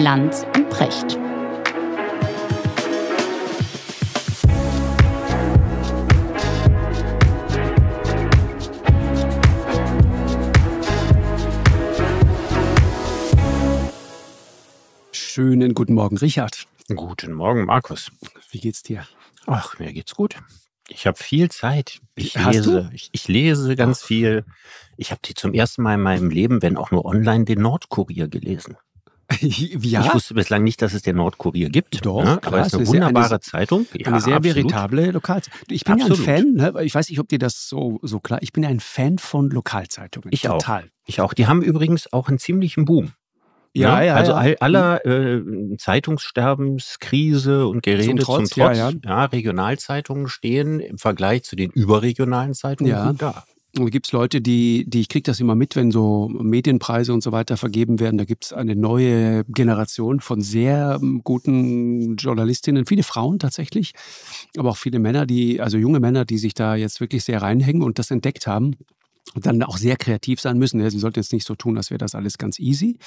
Lanz und Precht. Schönen guten Morgen, Richard. Guten Morgen, Markus. Wie geht's dir? Ach, mir geht's gut. Ich habe viel Zeit. Ich Hast lese, ich, ich, lese ganz viel. Ich habe die zum ersten Mal in meinem Leben, wenn auch nur online, den Nordkurier gelesen. ja. Ich wusste bislang nicht, dass es den Nordkurier gibt. Doch, ne? aber es ist eine, eine wunderbare eine, Zeitung. Ja, eine sehr absolut. veritable Lokalzeitung. Ich bin absolut. ja ein Fan, ne? ich weiß nicht, ob dir das so, so klar Ich bin ja ein Fan von Lokalzeitungen. Ich Total. auch. Ich auch. Die haben übrigens auch einen ziemlichen Boom. Ja, ja, ne? ja. Also ja. aller äh, Zeitungssterbenskrise und Gerede zum Trotz. Zum Trotz ja, ja. ja, Regionalzeitungen stehen im Vergleich zu den überregionalen Zeitungen ja. da gibt es Leute, die, die ich kriege das immer mit, wenn so Medienpreise und so weiter vergeben werden. Da gibt es eine neue Generation von sehr ähm, guten Journalistinnen, viele Frauen tatsächlich, aber auch viele Männer, die, also junge Männer, die sich da jetzt wirklich sehr reinhängen und das entdeckt haben dann auch sehr kreativ sein müssen. Ne? Sie sollten jetzt nicht so tun, als wäre das alles ganz easy.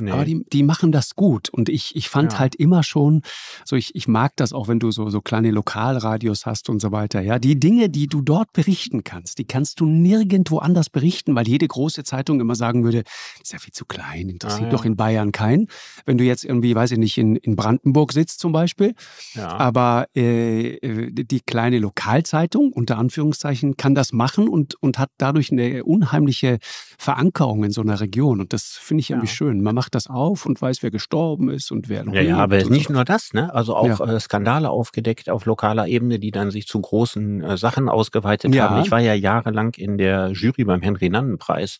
Nee. Aber die, die machen das gut. Und ich, ich fand ja. halt immer schon, so ich, ich mag das auch, wenn du so, so kleine Lokalradios hast und so weiter. Ja, die Dinge, die du dort berichten kannst, die kannst du nirgendwo anders berichten, weil jede große Zeitung immer sagen würde, ist ja viel zu klein, interessiert ah, ja. doch in Bayern keinen. Wenn du jetzt irgendwie, weiß ich nicht, in, in Brandenburg sitzt zum Beispiel, ja. aber äh, äh die kleine Lokalzeitung, unter Anführungszeichen, kann das machen und, und hat dadurch eine eine unheimliche Verankerung in so einer Region. Und das finde ich ja. irgendwie schön. Man macht das auf und weiß, wer gestorben ist und wer noch Ja, ja aber nicht so. nur das, ne? Also auch ja. Äh, Skandale aufgedeckt auf lokaler Ebene, die dann sich zu großen äh, Sachen ausgeweitet ja. haben. Ich war ja jahrelang in der Jury beim Henry-Nannen-Preis.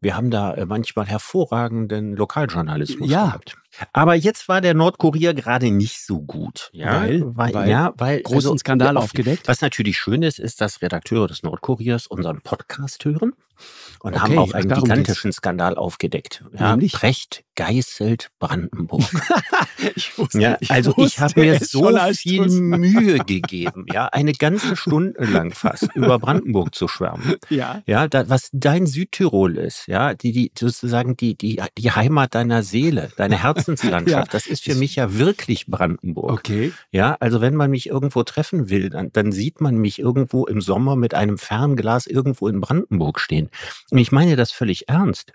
Wir haben da äh, manchmal hervorragenden Lokaljournalismus gehabt. Aber jetzt war der Nordkorea gerade nicht so gut. Ja, weil, weil, weil, ja, weil also großen also, Skandal aufgedeckt. Was natürlich schön ist, ist, dass Redakteure des Nordkoreas unseren Podcast hören und okay, haben auch also einen gigantischen geht's. Skandal aufgedeckt. Ja, Nämlich? Brecht geißelt Brandenburg. ich wusste, ja, also ich, ich habe mir so viel Mühe gegeben, ja, eine ganze Stunde lang fast über Brandenburg zu schwärmen. Ja. Ja, da, was dein Südtirol ist, ja, die, die sozusagen die, die, die Heimat deiner Seele, deine Herzenslandschaft, ja. das ist für mich ja wirklich Brandenburg. Okay. Ja, also wenn man mich irgendwo treffen will, dann, dann sieht man mich irgendwo im Sommer mit einem Fernglas irgendwo in Brandenburg stehen. Und ich meine das völlig ernst.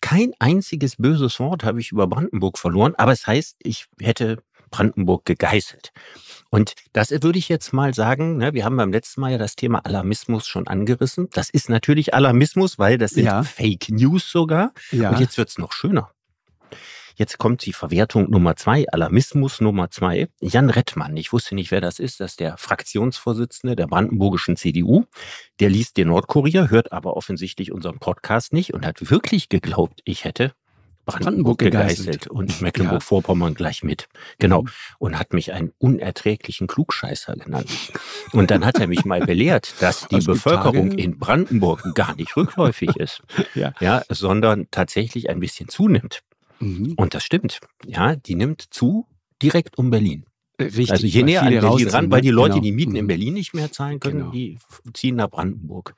Kein einziges böses Wort habe ich über Brandenburg verloren, aber es heißt, ich hätte Brandenburg gegeißelt. Und das würde ich jetzt mal sagen, ne, wir haben beim letzten Mal ja das Thema Alarmismus schon angerissen. Das ist natürlich Alarmismus, weil das sind ja. Fake News sogar. Ja. Und jetzt wird es noch schöner. Jetzt kommt die Verwertung Nummer zwei, Alarmismus Nummer zwei. Jan Rettmann, ich wusste nicht, wer das ist, das ist der Fraktionsvorsitzende der brandenburgischen CDU. Der liest den Nordkurier, hört aber offensichtlich unseren Podcast nicht und hat wirklich geglaubt, ich hätte Brandenburg, Brandenburg gegeißelt, und Mecklenburg-Vorpommern ja. gleich mit. Genau. Und hat mich einen unerträglichen Klugscheißer genannt. Und dann hat er mich mal belehrt, dass die also Bevölkerung in Brandenburg gar nicht rückläufig ist, ja. ja. sondern tatsächlich ein bisschen zunimmt. Mhm. Und das stimmt. Ja, die nimmt zu direkt um Berlin. Äh, richtig, also je näher an Berlin ran, weil ne? die Leute genau. die Mieten in mhm. Berlin nicht mehr zahlen können, genau. die ziehen nach Brandenburg.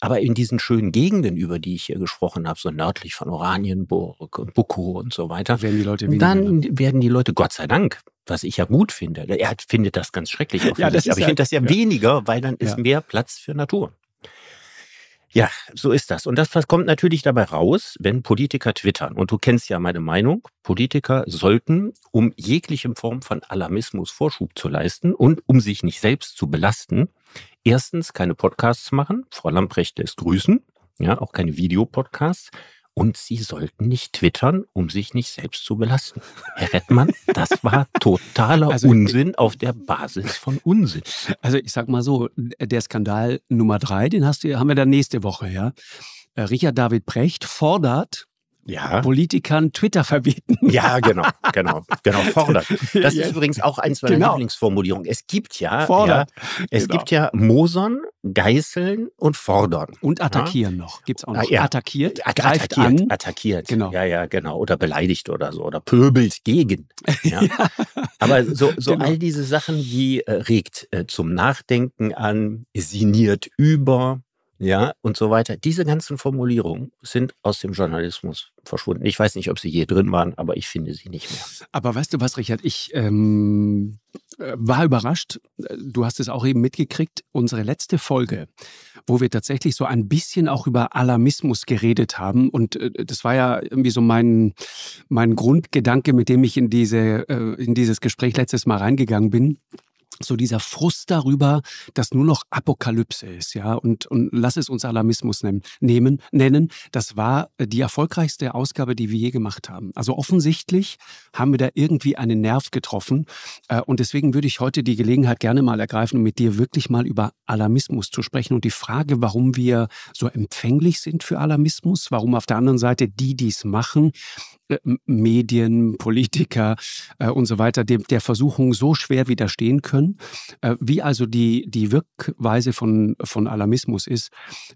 Aber in diesen schönen Gegenden, über die ich hier gesprochen habe, so nördlich von Oranienburg und Bukow und so weiter, werden die Leute weniger. dann ne? werden die Leute, Gott sei Dank, was ich ja gut finde, er findet das ganz schrecklich, ja, das aber ich finde das ja, ja, weniger, weil dann ist mehr Platz für Natur. Ja, so ist das. Und das kommt natürlich dabei raus, wenn Politiker twittern. Und du kennst ja meine Meinung. Politiker sollten, um jegliche Form von Alarmismus Vorschub zu leisten und um sich nicht selbst zu belasten, erstens keine Podcasts machen. Frau Lamprecht lässt grüßen. Ja, auch keine Videopodcasts und sie sollten nicht twittern, um sich nicht selbst zu belasten. Herr Rettmann, das war totaler also, äh, Unsinn auf der Basis von Unsinn. Also ich sag mal so, der Skandal Nummer drei, den hast du, haben wir dann nächste Woche, ja. Äh, Richard David Precht fordert ja. Politikern Twitter verbieten. Ja, genau, genau, genau, fordert. Das ist übrigens auch eins meiner genau. Lieblingsformulierungen. Es gibt ja, fordert. ja es genau. gibt ja Mosern, Geißeln und Fordern. Und ne? attackieren ja? noch. Gibt's auch ah, noch. Ja. Attackiert, At greift attackiert, an. Attackiert, genau. Ja, ja, genau. Oder beleidigt oder so. Oder pöbelt gegen. Ja. Aber so, so genau. all diese Sachen, die äh, regt äh, zum Nachdenken an, siniert über, ja, und so weiter. Diese ganzen Formulierungen sind aus dem Journalismus verschwunden. Ich weiß nicht, ob sie je drin waren, aber ich finde sie nicht mehr. Aber weißt du was, Richard, ich ähm, äh, war überrascht, du hast es auch eben mitgekriegt, unsere letzte Folge, wo wir tatsächlich so ein bisschen auch über Alarmismus geredet haben. Und äh, das war ja irgendwie so mein, mein Grundgedanke, mit dem ich in, diese, äh, in dieses Gespräch letztes Mal reingegangen bin so dieser Frust darüber, dass nur noch Apokalypse ist, ja, und, und lass es uns Alarmismus nehmen, nennen. Das war äh, die erfolgreichste Ausgabe, die wir je gemacht haben. Also offensichtlich haben wir da irgendwie einen Nerv getroffen. Äh, und deswegen würde ich heute die Gelegenheit gerne mal ergreifen, um mit dir wirklich mal über Alarmismus zu sprechen und die Frage, warum wir so empfänglich sind für Alarmismus, warum auf der anderen Seite die, die es machen, äh, Medien, Politiker und so weiter, dem, der Versuchung so schwer widerstehen können tun, äh, wie also die, die Wirkweise von, von Alarmismus ist.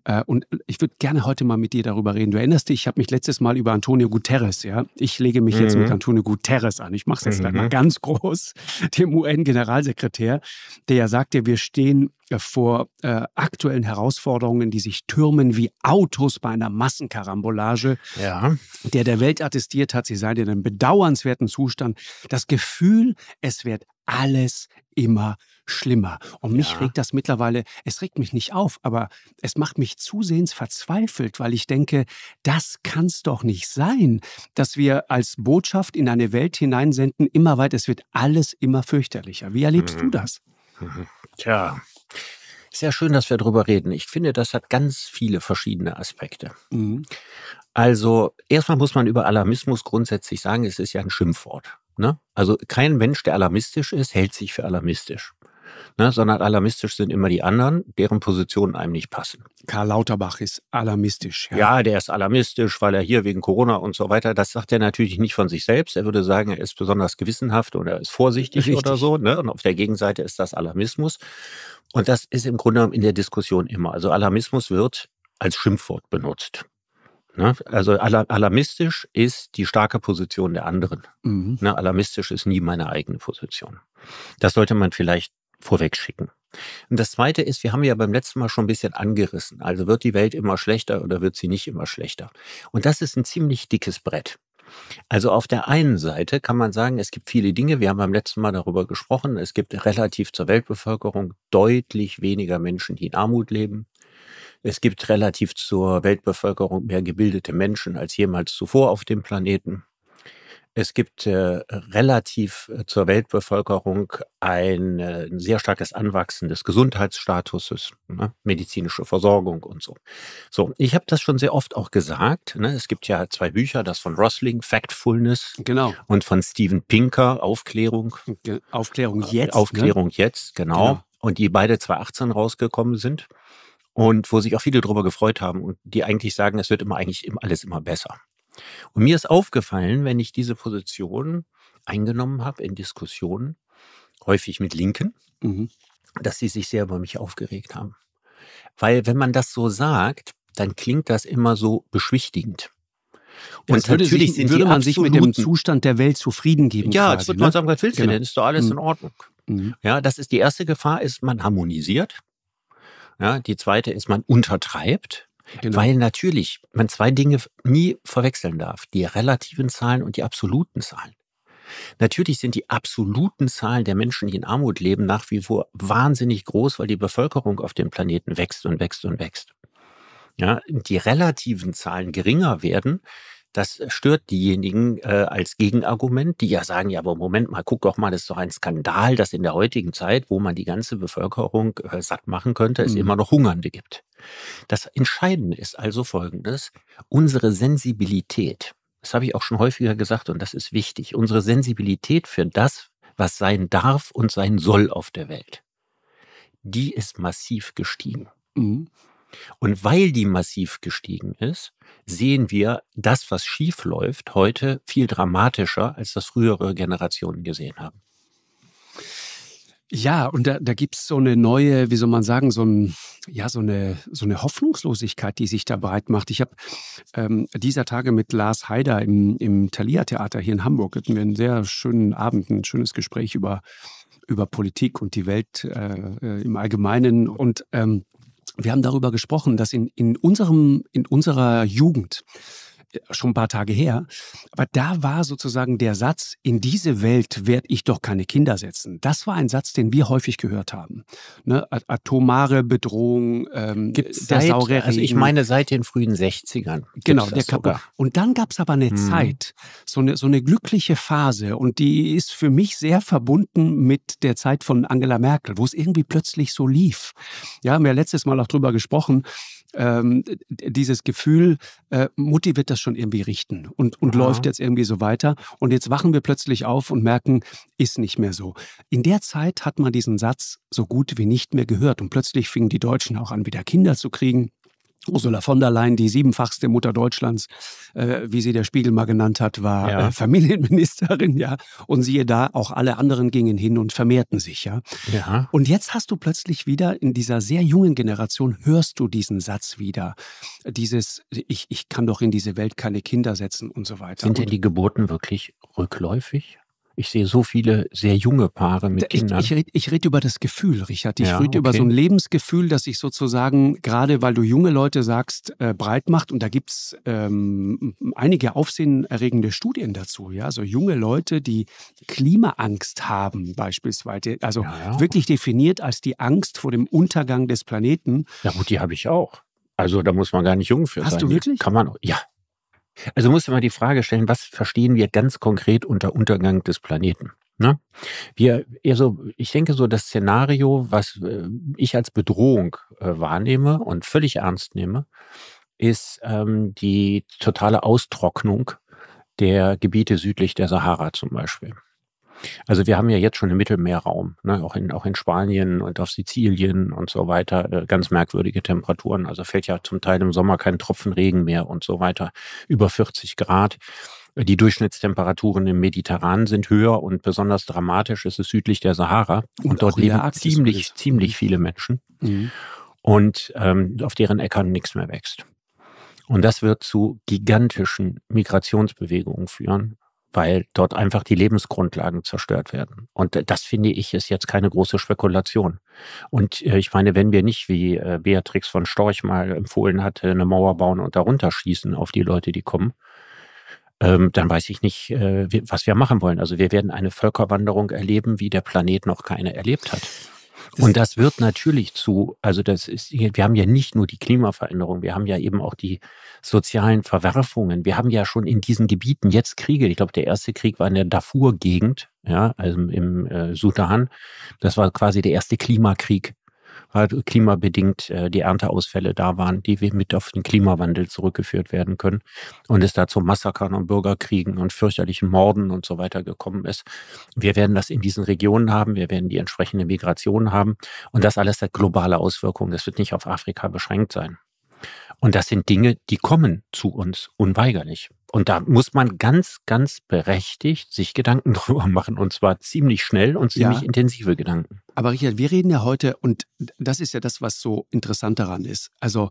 Äh, und ich würde gerne heute mal mit dir darüber reden. Du erinnerst dich, ich habe mich letztes Mal über Antonio Guterres, ja. Ich lege mich mhm. jetzt mit mhm. Antonio Guterres an. Ich mache es jetzt mhm. gleich mal mhm. ganz groß, dem UN-Generalsekretär, der ja sagte, wir stehen äh, vor äh, aktuellen Herausforderungen, die sich türmen wie Autos bei einer Massenkarambolage, ja. der der Welt attestiert hat, sie sei in einem bedauernswerten Zustand. Das Gefühl, es wird alles immer schlimmer. Und mich ja. regt das mittlerweile, es regt mich nicht auf, aber es macht mich zusehends verzweifelt, weil ich denke, das kann es doch nicht sein, dass wir als Botschaft in eine Welt hineinsenden, immer weiter, es wird alles immer fürchterlicher. Wie erlebst mhm. du das? Mhm. Tja. sehr schön, dass wir darüber reden. Ich finde, das hat ganz viele verschiedene Aspekte. Mhm. Also, erstmal muss man über Alarmismus grundsätzlich sagen, es ist ja ein Schimpfwort. Ne? Also kein Mensch, der alarmistisch ist, hält sich für alarmistisch. Ne? Sondern alarmistisch sind immer die anderen, deren Positionen einem nicht passen. Karl Lauterbach ist alarmistisch. Ja. ja, der ist alarmistisch, weil er hier wegen Corona und so weiter, das sagt er natürlich nicht von sich selbst. Er würde sagen, er ist besonders gewissenhaft oder er ist vorsichtig Richtig. oder so. Ne? Und auf der Gegenseite ist das Alarmismus. Und das ist im Grunde genommen in der Diskussion immer. Also Alarmismus wird als Schimpfwort benutzt. Ne? Also alarmistisch ist die starke Position der anderen. Mhm. Ne? Alarmistisch ist nie meine eigene Position. Das sollte man vielleicht vorwegschicken. Und das Zweite ist, wir haben ja beim letzten Mal schon ein bisschen angerissen. Also wird die Welt immer schlechter oder wird sie nicht immer schlechter? Und das ist ein ziemlich dickes Brett. Also auf der einen Seite kann man sagen, es gibt viele Dinge, wir haben beim letzten Mal darüber gesprochen, es gibt relativ zur Weltbevölkerung deutlich weniger Menschen, die in Armut leben. Es gibt relativ zur Weltbevölkerung mehr gebildete Menschen als jemals zuvor auf dem Planeten. Es gibt äh, relativ äh, zur Weltbevölkerung ein, äh, sehr starkes Anwachsen des Gesundheitsstatuses, ne? medizinische Versorgung und so. So, ich habe das schon sehr oft auch gesagt. Ne? Es gibt ja zwei Bücher, das von Rosling, Factfulness genau. und von Steven Pinker, Aufklärung. Ge Aufklärung äh, jetzt. Ne? Aufklärung ne? jetzt, genau. genau. Und die beide 2018 rausgekommen sind und wo sich auch viele darüber gefreut haben und die eigentlich sagen, es wird immer eigentlich alles immer besser. Und mir ist aufgefallen, wenn ich diese Position eingenommen habe in Diskussionen, häufig mit Linken, mhm. dass sie sich sehr über mich aufgeregt haben. Weil wenn man das so sagt, dann klingt das immer so beschwichtigend. Und das natürlich würde, sich, würde man sich mit dem Zustand der Welt zufrieden geben. Ja, quasi, das wird ne? man sagen, was willst du genau. denn? Ist doch alles mhm. in Ordnung. Mhm. Ja, das ist die erste Gefahr, ist man harmonisiert. Ja, die zweite ist, man untertreibt. Genau. Weil natürlich man zwei Dinge nie verwechseln darf, die relativen Zahlen und die absoluten Zahlen. Natürlich sind die absoluten Zahlen der Menschen, die in Armut leben, nach wie vor wahnsinnig groß, weil die Bevölkerung auf dem Planeten wächst und wächst und wächst. Ja, die relativen Zahlen geringer werden, das äh, stört diejenigen äh, als Gegenargument, die ja sagen, ja, aber Moment mal, guck doch mal, das ist doch ein Skandal, dass in der heutigen Zeit, wo man die ganze Bevölkerung äh, satt machen könnte, es mhm. immer noch Hungernde gibt. Das Entscheidende ist also folgendes, unsere Sensibilität, das habe ich auch schon häufiger gesagt und das ist wichtig, unsere Sensibilität für das, was sein darf und sein soll auf der Welt, die ist massiv gestiegen. Mhm. Und weil die massiv gestiegen ist, sehen wir das, was schief läuft, heute viel dramatischer, als das frühere Generationen gesehen haben. Ja, und da, da gibt es so eine neue, wie soll man sagen, so, ein, ja, so, eine, so eine Hoffnungslosigkeit, die sich da breit macht. Ich habe ähm, dieser Tage mit Lars Haider im, im Thalia-Theater hier in Hamburg, hatten wir einen sehr schönen Abend, ein schönes Gespräch über, über Politik und die Welt äh, äh im Allgemeinen. Und ähm, wir haben darüber gesprochen, dass in, in, unserem, in unserer Jugend schon ein paar Tage her. Aber da war sozusagen der Satz, in diese Welt werde ich doch keine Kinder setzen. Das war ein Satz, den wir häufig gehört haben. Ne? Atomare Bedrohung, ähm, Gibt's der saure Also ich meine seit den frühen 60ern. Genau, der Kappa. Und dann gab es aber eine hm. Zeit, so eine, so eine glückliche Phase. Und die ist für mich sehr verbunden mit der Zeit von Angela Merkel, wo es irgendwie plötzlich so lief. Ja, haben wir letztes Mal auch drüber gesprochen. Ähm, dieses Gefühl, äh, Mutti wird das schon schon irgendwie richten und, und ja. läuft jetzt irgendwie so weiter. Und jetzt wachen wir plötzlich auf und merken, ist nicht mehr so. In der Zeit hat man diesen Satz so gut wie nicht mehr gehört. Und plötzlich fingen die Deutschen auch an, wieder Kinder zu kriegen. Ursula von der Leyen, die siebenfachste Mutter Deutschlands, äh, wie sie der Spiegel mal genannt hat, war ja. äh, Familienministerin, ja. Und siehe da, auch alle anderen gingen hin und vermehrten sich, ja? ja. Und jetzt hast du plötzlich wieder in dieser sehr jungen Generation, hörst du diesen Satz wieder. Dieses, ich, ich kann doch in diese Welt keine Kinder setzen und so weiter. Sind denn die Geburten wirklich rückläufig? ich sehe so viele sehr junge Paare mit ich, Kindern. Ich, ich, ich rede über das Gefühl, Richard. Ich ja, rede okay. über so ein Lebensgefühl, das sich sozusagen, gerade weil du junge Leute sagst, äh, breit macht. Und da gibt es ähm, einige aufsehenerregende Studien dazu. Ja? So junge Leute, die Klimaangst haben beispielsweise. Also ja. wirklich definiert als die Angst vor dem Untergang des Planeten. Ja gut, die habe ich auch. Also da muss man gar nicht jung für Hast sein. Hast du wirklich? Kann man, auch. ja, also muss man die Frage stellen, was verstehen wir ganz konkret unter Untergang des Planeten? Ne? Wir, also ich denke so, das Szenario, was äh, ich als Bedrohung äh, wahrnehme und völlig ernst nehme, ist ähm, die totale Austrocknung der Gebiete südlich der Sahara zum Beispiel. Also wir haben ja jetzt schon im Mittelmeerraum, ne, auch, in, auch in Spanien und auf Sizilien und so weiter, äh, ganz merkwürdige Temperaturen. Also fällt ja zum Teil im Sommer kein Tropfen Regen mehr und so weiter. Über 40 Grad. Die Durchschnittstemperaturen im Mediterran sind höher und besonders dramatisch ist es südlich der Sahara. Und, und dort leben Arktis ziemlich, ziemlich mhm. viele Menschen mhm. und ähm, auf deren Äckern nichts mehr wächst. Und das wird zu gigantischen Migrationsbewegungen führen weil dort einfach die Lebensgrundlagen zerstört werden. Und äh, das finde ich ist jetzt keine große Spekulation. Und äh, ich meine, wenn wir nicht, wie äh, Beatrix von Storch mal empfohlen hatte, eine Mauer bauen und darunter schießen auf die Leute, die kommen, ähm, dann weiß ich nicht, was wir machen wollen. Also wir werden eine Völkerwanderung erleben, wie der Planet noch keine erlebt hat. Und das wird natürlich zu, also das ist, wir haben ja nicht nur die Klimaveränderung, wir haben ja eben auch die sozialen Verwerfungen. Wir haben ja schon in diesen Gebieten jetzt Kriege. Ich glaube, der erste Krieg war in der Darfur-Gegend, ja, also im äh, Sudan. Das war quasi der erste Klimakrieg weil halt klimabedingt äh, die Ernteausfälle da waren, die wir mit auf den Klimawandel zurückgeführt werden können und es da zu Massakern und Bürgerkriegen und fürchterlichen Morden und so weiter gekommen ist. Wir werden das in diesen Regionen haben, wir werden die entsprechende Migration haben und das alles hat globale Auswirkungen. Das wird nicht auf Afrika beschränkt sein. Und das sind Dinge, die kommen zu uns unweigerlich. Und da muss man ganz, ganz berechtigt sich Gedanken drüber machen. Und zwar ziemlich schnell und ziemlich ja. intensive Gedanken. Aber Richard, wir reden ja heute, und das ist ja das, was so interessant daran ist. Also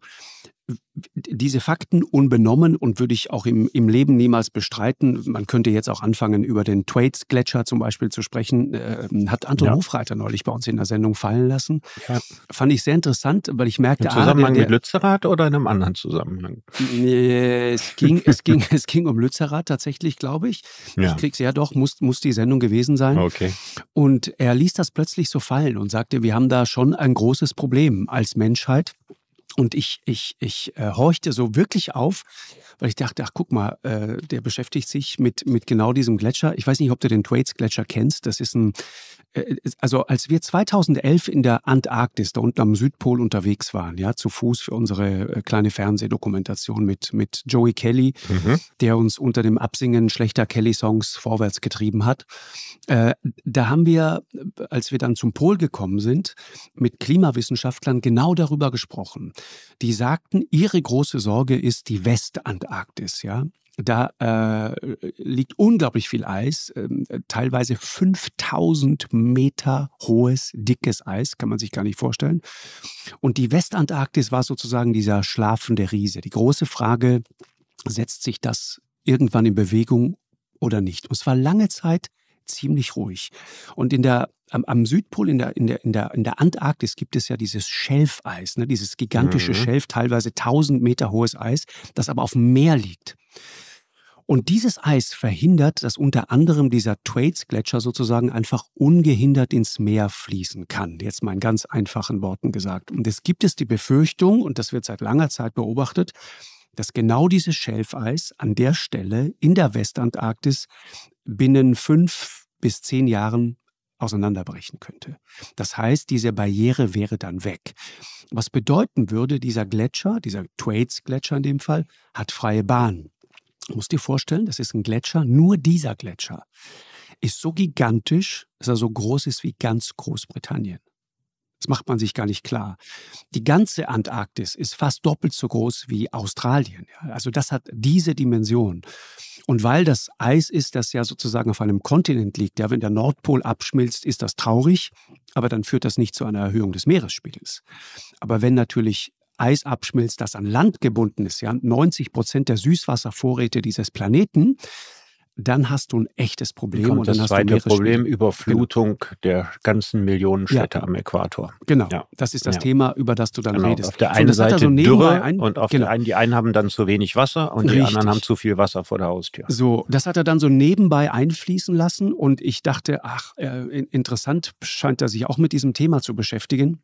diese Fakten unbenommen und würde ich auch im, im Leben niemals bestreiten. Man könnte jetzt auch anfangen, über den Thwaites-Gletscher zum Beispiel zu sprechen. Äh, hat Anton ja. Hofreiter neulich bei uns in der Sendung fallen lassen. Ja. Fand ich sehr interessant, weil ich merkte... Im Zusammenhang ah, der, der, mit Lützerath oder in einem anderen Zusammenhang? Es ging, es ging, es ging, es ging um Lützerath tatsächlich, glaube ich. Ja. Ich krieg's ja doch, muss, muss die Sendung gewesen sein. Okay. Und er ließ das plötzlich so fallen und sagte, wir haben da schon ein großes Problem als Menschheit. Und ich, ich, ich äh, horchte so wirklich auf, weil ich dachte, ach guck mal, äh, der beschäftigt sich mit, mit genau diesem Gletscher. Ich weiß nicht, ob du den Thwaites-Gletscher kennst. Das ist ein, äh, äh also als wir 2011 in der Antarktis, da unten am Südpol unterwegs waren, ja, zu Fuß für unsere äh, kleine Fernsehdokumentation mit, mit Joey Kelly, mhm. der uns unter dem Absingen schlechter Kelly-Songs vorwärts getrieben hat. Äh, da haben wir, als wir dann zum Pol gekommen sind, mit Klimawissenschaftlern genau darüber gesprochen die sagten, ihre große Sorge ist die Westantarktis, ja. Da äh, liegt unglaublich viel Eis, äh, teilweise 5000 Meter hohes, dickes Eis, kann man sich gar nicht vorstellen. Und die Westantarktis war sozusagen dieser schlafende Riese. Die große Frage, setzt sich das irgendwann in Bewegung oder nicht? Und es war lange Zeit ziemlich ruhig. Und in der, am, am Südpol, in der, in, der, in, der, in der Antarktis, gibt es ja dieses Schelfeis, ne? dieses gigantische mhm. Schelf, teilweise 1000 Meter hohes Eis, das aber auf dem Meer liegt. Und dieses Eis verhindert, dass unter anderem dieser Thwaites-Gletscher sozusagen einfach ungehindert ins Meer fließen kann. Jetzt mal in ganz einfachen Worten gesagt. Und es gibt es die Befürchtung, und das wird seit langer Zeit beobachtet, dass genau dieses Schelfeis an der Stelle in der Westantarktis binnen fünf bis zehn Jahren auseinanderbrechen könnte. Das heißt, diese Barriere wäre dann weg. Was bedeuten würde, dieser Gletscher, dieser Thwaites-Gletscher in dem Fall, hat freie Bahn. Muss dir vorstellen, das ist ein Gletscher, nur dieser Gletscher ist so gigantisch, dass er so groß ist wie ganz Großbritannien. Das macht man sich gar nicht klar. Die ganze Antarktis ist fast doppelt so groß wie Australien. Also das hat diese Dimension. Und weil das Eis ist, das ja sozusagen auf einem Kontinent liegt, ja, wenn der Nordpol abschmilzt, ist das traurig, aber dann führt das nicht zu einer Erhöhung des Meeresspiegels. Aber wenn natürlich Eis abschmilzt, das an Land gebunden ist, ja, 90 Prozent der Süßwasservorräte dieses Planeten, dann hast du ein echtes Problem. Kommt und dann das hast zweite du Problem, Städte. Überflutung genau. der ganzen Millionen Städte ja. am Äquator. Genau, ja. das ist das ja. Thema, über das du dann genau. redest. Auf der einen so, Seite so Dürre ein, und auf genau. der einen, die einen haben dann zu wenig Wasser und Richtig. die anderen haben zu viel Wasser vor der Haustür. So, das hat er dann so nebenbei einfließen lassen und ich dachte, ach, äh, interessant scheint er sich auch mit diesem Thema zu beschäftigen.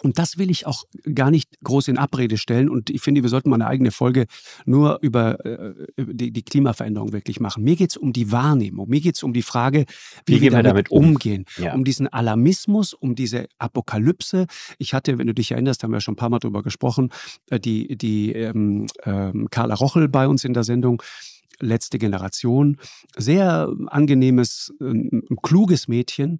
Und das will ich auch gar nicht groß in Abrede stellen. Und ich finde, wir sollten mal eine eigene Folge nur über, äh, über die, die, Klimaveränderung wirklich machen. Mir geht es um die Wahrnehmung. Mir geht es um die Frage, wie, wie wir, damit, damit um? umgehen. Ja. Um diesen Alarmismus, um diese Apokalypse. Ich hatte, wenn du dich erinnerst, haben wir schon ein paar Mal drüber gesprochen, äh, die, die ähm, ähm, Carla Rochel bei uns in der Sendung, letzte Generation, sehr ähm, angenehmes, ähm, kluges Mädchen,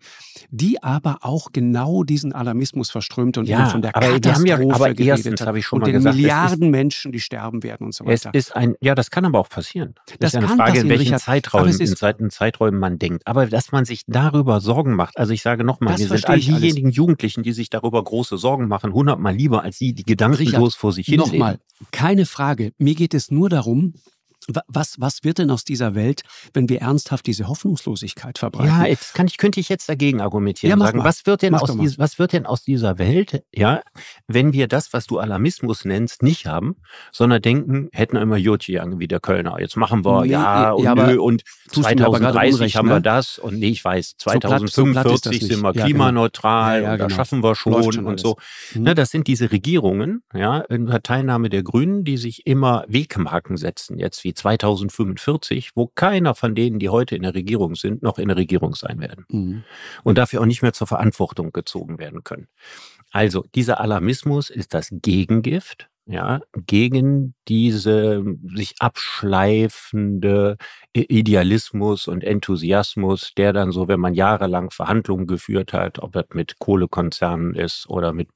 die aber auch genau diesen Alarmismus verströmt und ja, von der aber Katastrophe die haben ja, aber geredet hat. Ich schon und mal den gesagt, Milliarden ist, Menschen, die sterben werden und so weiter. Es ist ein, ja, das kann aber auch passieren. Das, das ist eine Frage, in welchen Zeiträumen, in Zeiträumen man denkt. Aber dass man sich darüber Sorgen macht, also ich sage nochmal, wir sind all diejenigen alles. Jugendlichen, die sich darüber große Sorgen machen, hundertmal lieber als die, die gedankenlos Richard, vor sich hin Nochmal, keine Frage. Mir geht es nur darum, was, was wird denn aus dieser Welt, wenn wir ernsthaft diese Hoffnungslosigkeit verbreiten? Ja, jetzt kann ich, könnte ich jetzt dagegen argumentieren. Ja, sagen, was, wird denn mach aus dies, was wird denn aus dieser Welt, ja, wenn wir das, was du Alarmismus nennst, nicht haben, sondern denken, hätten wir immer Jotjiang wie der Kölner. Jetzt machen wir, nee, ja, und, ja, nö, und 2030 Unrecht, haben wir ne? das und nee, ich weiß, 2045 so sind wir ja, genau. klimaneutral genau. ja, genau. schaffen wir schon, schon und so. Hm. Na, ne, das sind diese Regierungen, ja, unter Teilnahme der Grünen, die sich immer Wegmarken setzen jetzt wieder die 2045, wo keiner von denen, die heute in der Regierung sind, noch in der Regierung sein werden. Mhm. Und dafür auch nicht mehr zur Verantwortung gezogen werden können. Also dieser Alarmismus ist das Gegengift ja, gegen diese ähm, sich abschleifende Idealismus und Enthusiasmus, der dann so, wenn man jahrelang Verhandlungen geführt hat, ob das mit Kohlekonzernen ist oder mit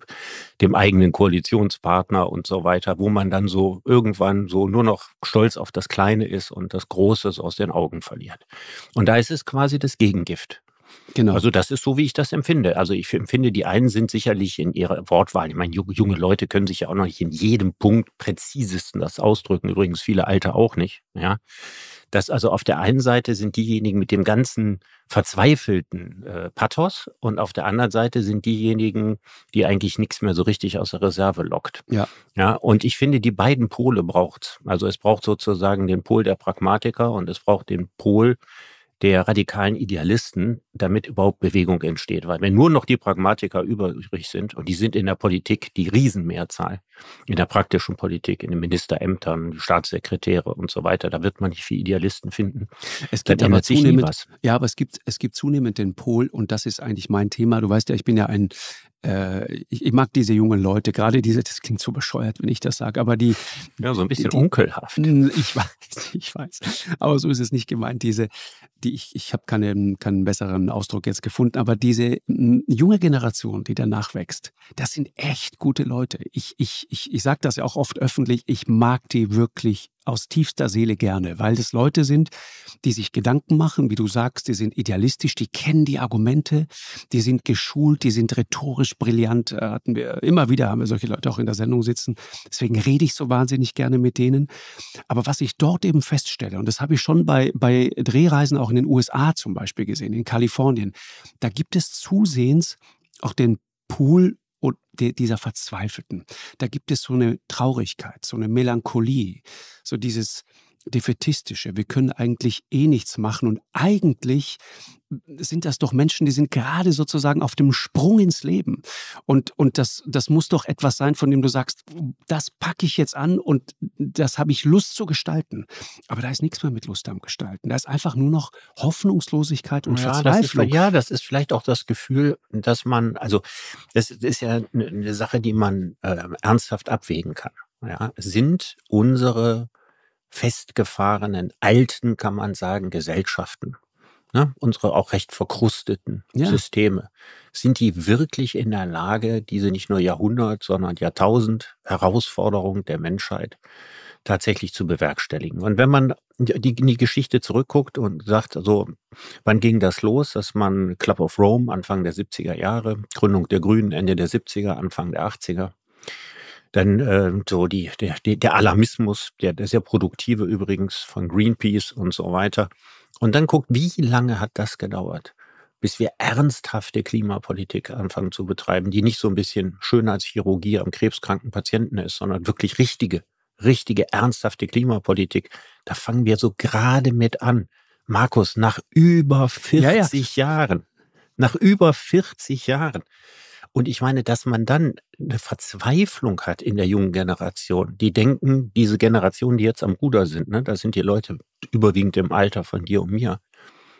dem eigenen Koalitionspartner und so weiter, wo man dann so irgendwann so nur noch stolz auf das Kleine ist und das Große aus den Augen verliert. Und da ist es quasi das Gegengift. Genau. Also das ist so, wie ich das empfinde. Also ich empfinde, die einen sind sicherlich in ihrer Wortwahl. Ich meine, junge Leute können sich ja auch noch nicht in jedem Punkt präzisesten das ausdrücken. Übrigens viele Alte auch nicht. Ja, dass also auf der einen Seite sind diejenigen mit dem ganzen verzweifelten äh, Pathos und auf der anderen Seite sind diejenigen, die eigentlich nichts mehr so richtig aus der Reserve lockt. Ja. Ja. Und ich finde, die beiden Pole braucht's. Also es braucht sozusagen den Pol der Pragmatiker und es braucht den Pol der radikalen Idealisten, damit überhaupt Bewegung entsteht. Weil wenn nur noch die Pragmatiker übrig sind, und die sind in der Politik die Riesenmehrzahl, in der praktischen Politik, in den Ministerämtern, Staatssekretäre und so weiter, da wird man nicht viele Idealisten finden. Es gibt aber zunehmend, was. ja, aber es gibt, es gibt zunehmend den Pol, und das ist eigentlich mein Thema. Du weißt ja, ich bin ja ein äh, ich, ich, mag diese jungen Leute, gerade diese, das klingt so bescheuert, wenn ich das sage, aber die. Ja, so ein bisschen die, die, onkelhaft. Ich weiß, ich weiß. Aber so ist es nicht gemeint. Diese, die ich, ich habe keinen, keinen besseren Ausdruck jetzt gefunden, aber diese junge Generation, die danach wächst, das sind echt gute Leute. Ich, ich, ich, ich sage das ja auch oft öffentlich, ich mag die wirklich aus tiefster Seele gerne, weil das Leute sind, die sich Gedanken machen, wie du sagst, die sind idealistisch, die kennen die Argumente, die sind geschult, die sind rhetorisch brillant. Äh, hatten wir immer wieder haben wir solche Leute auch in der Sendung sitzen. Deswegen rede ich so wahnsinnig gerne mit denen. Aber was ich dort eben feststelle und das habe ich schon bei bei Drehreisen auch auch in den USA zum Beispiel gesehen, in Kalifornien. Da gibt es zusehends auch den Pool dieser Verzweifelten. Da gibt es so eine Traurigkeit, so eine Melancholie, so dieses, defetistische. Wir können eigentlich eh nichts machen und eigentlich sind das doch Menschen, die sind gerade sozusagen auf dem Sprung ins Leben. Und, und das, das muss doch etwas sein, von dem du sagst, das packe ich jetzt an und das habe ich Lust zu gestalten. Aber da ist nichts mehr mit Lust am Gestalten. Da ist einfach nur noch Hoffnungslosigkeit und ja, Verzweiflung. Das ist, ja, das ist vielleicht auch das Gefühl, dass man, also das ist ja eine Sache, die man äh, ernsthaft abwägen kann. Ja? Sind unsere äh, festgefahrenen, alten, kann man sagen, Gesellschaften, ne? unsere auch recht verkrusteten ja. Systeme, sind die wirklich in der Lage, diese nicht nur Jahrhundert, sondern Jahrtausend Herausforderung der Menschheit tatsächlich zu bewerkstelligen. Und wenn man die, die Geschichte zurückguckt und sagt, so, also, wann ging das los, dass man Club of Rome Anfang der 70er Jahre, Gründung der Grünen Ende der 70er, Anfang der 80er, dann äh, so die, der, der Alarmismus, der, der sehr produktive übrigens von Greenpeace und so weiter. Und dann guckt, wie lange hat das gedauert, bis wir ernsthafte Klimapolitik anfangen zu betreiben, die nicht so ein bisschen Schönheitschirurgie am krebskranken Patienten ist, sondern wirklich richtige, richtige, ernsthafte Klimapolitik. Da fangen wir so gerade mit an. Markus, nach über 40 ja, ja. Jahren, nach über 40 Jahren und ich meine, dass man dann eine Verzweiflung hat in der jungen Generation. Die denken, diese Generation, die jetzt am Ruder sind, ne, das sind die Leute überwiegend im Alter von dir und mir.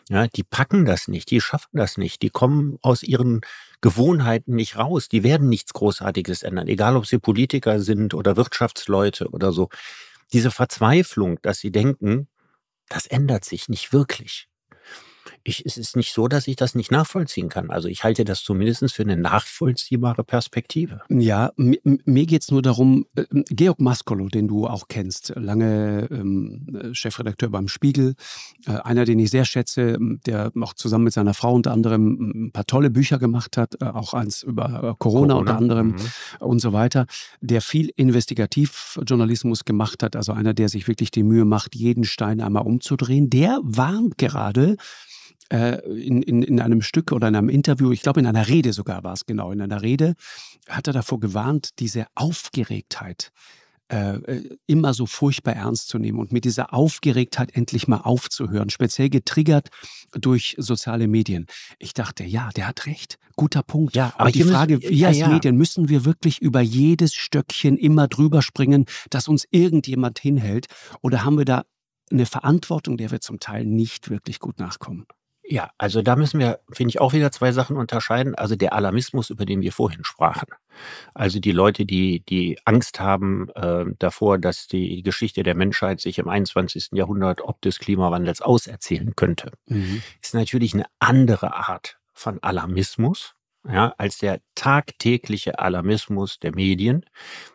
Ja, die packen das nicht, die schaffen das nicht, die kommen aus ihren Gewohnheiten nicht raus, die werden nichts Großartiges ändern, egal ob sie Politiker sind oder Wirtschaftsleute oder so. Diese Verzweiflung, dass sie denken, das ändert sich nicht wirklich ich, es ist nicht so, dass ich das nicht nachvollziehen kann. Also ich halte das zumindest für eine nachvollziehbare Perspektive. Ja, mir, mir geht es nur darum, äh, Georg Maskolo, den du auch kennst, lange ähm, Chefredakteur beim Spiegel, äh, einer, den ich sehr schätze, der auch zusammen mit seiner Frau unter anderem ein paar tolle Bücher gemacht hat, äh, auch eins über äh, Corona, Corona, unter anderem mhm. und so weiter, der viel Investigativjournalismus gemacht hat, also einer, der sich wirklich die Mühe macht, jeden Stein einmal umzudrehen, der warnt gerade, äh, in, in, in einem Stück oder in einem Interview, ich glaube in einer Rede sogar war es genau, in einer Rede, hat er davor gewarnt, diese Aufgeregtheit äh, äh, immer so furchtbar ernst zu nehmen und mit dieser Aufgeregtheit endlich mal aufzuhören, speziell getriggert durch soziale Medien. Ich dachte, ja, der hat recht. Guter Punkt. Ja, aber, die Frage, müssen, wir ja, als ja. Medien müssen wir wirklich über jedes Stöckchen immer drüber springen, dass uns irgendjemand hinhält? Oder haben wir da eine Verantwortung, der wir zum Teil nicht wirklich gut nachkommen? Ja, also da müssen wir, finde ich, auch wieder zwei Sachen unterscheiden. Also der Alarmismus, über den wir vorhin sprachen. Also die Leute, die, die Angst haben äh, davor, dass die Geschichte der Menschheit sich im 21. Jahrhundert ob des Klimawandels auserzählen könnte, mhm. ist natürlich eine andere Art von Alarmismus ja, als der tagtägliche Alarmismus der Medien,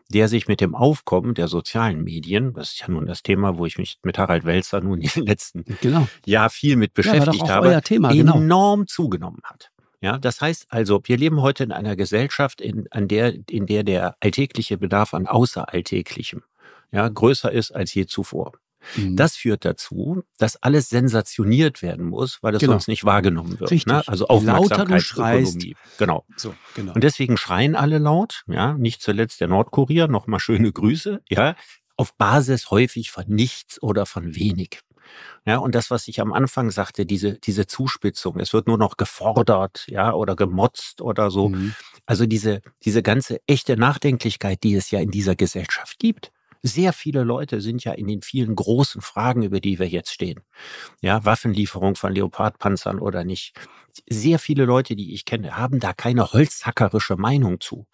der sich mit dem Aufkommen der sozialen Medien, das ist ja nun das Thema, wo ich mich mit Harald Welzer nun im letzten genau. Jahr viel mit beschäftigt ja, habe, Thema, genau. enorm zugenommen hat. Ja, das heißt also, wir leben heute in einer Gesellschaft, in, an der, in der der alltägliche Bedarf an außeralltäglichem ja, größer ist als je zuvor. Mhm. Das führt dazu, dass alles sensationiert werden muss, weil es genau. sonst nicht wahrgenommen wird. Ne? Richtig. Ne? Also Aufmerksamkeitsökonomie. Genau. So, genau. Und deswegen schreien alle laut, ja, nicht zuletzt der Nordkurier, nochmal schöne Grüße, ja, auf Basis häufig von nichts oder von wenig. Ja, und das, was ich am Anfang sagte, diese, diese Zuspitzung, es wird nur noch gefordert, ja, oder gemotzt oder so. Mhm. Also diese, diese ganze echte Nachdenklichkeit, die es ja in dieser Gesellschaft gibt, sehr viele Leute sind ja in den vielen großen Fragen, über die wir jetzt stehen. Ja, Waffenlieferung von Leopardpanzern oder nicht. Sehr viele Leute, die ich kenne, haben da keine holzhackerische Meinung zu.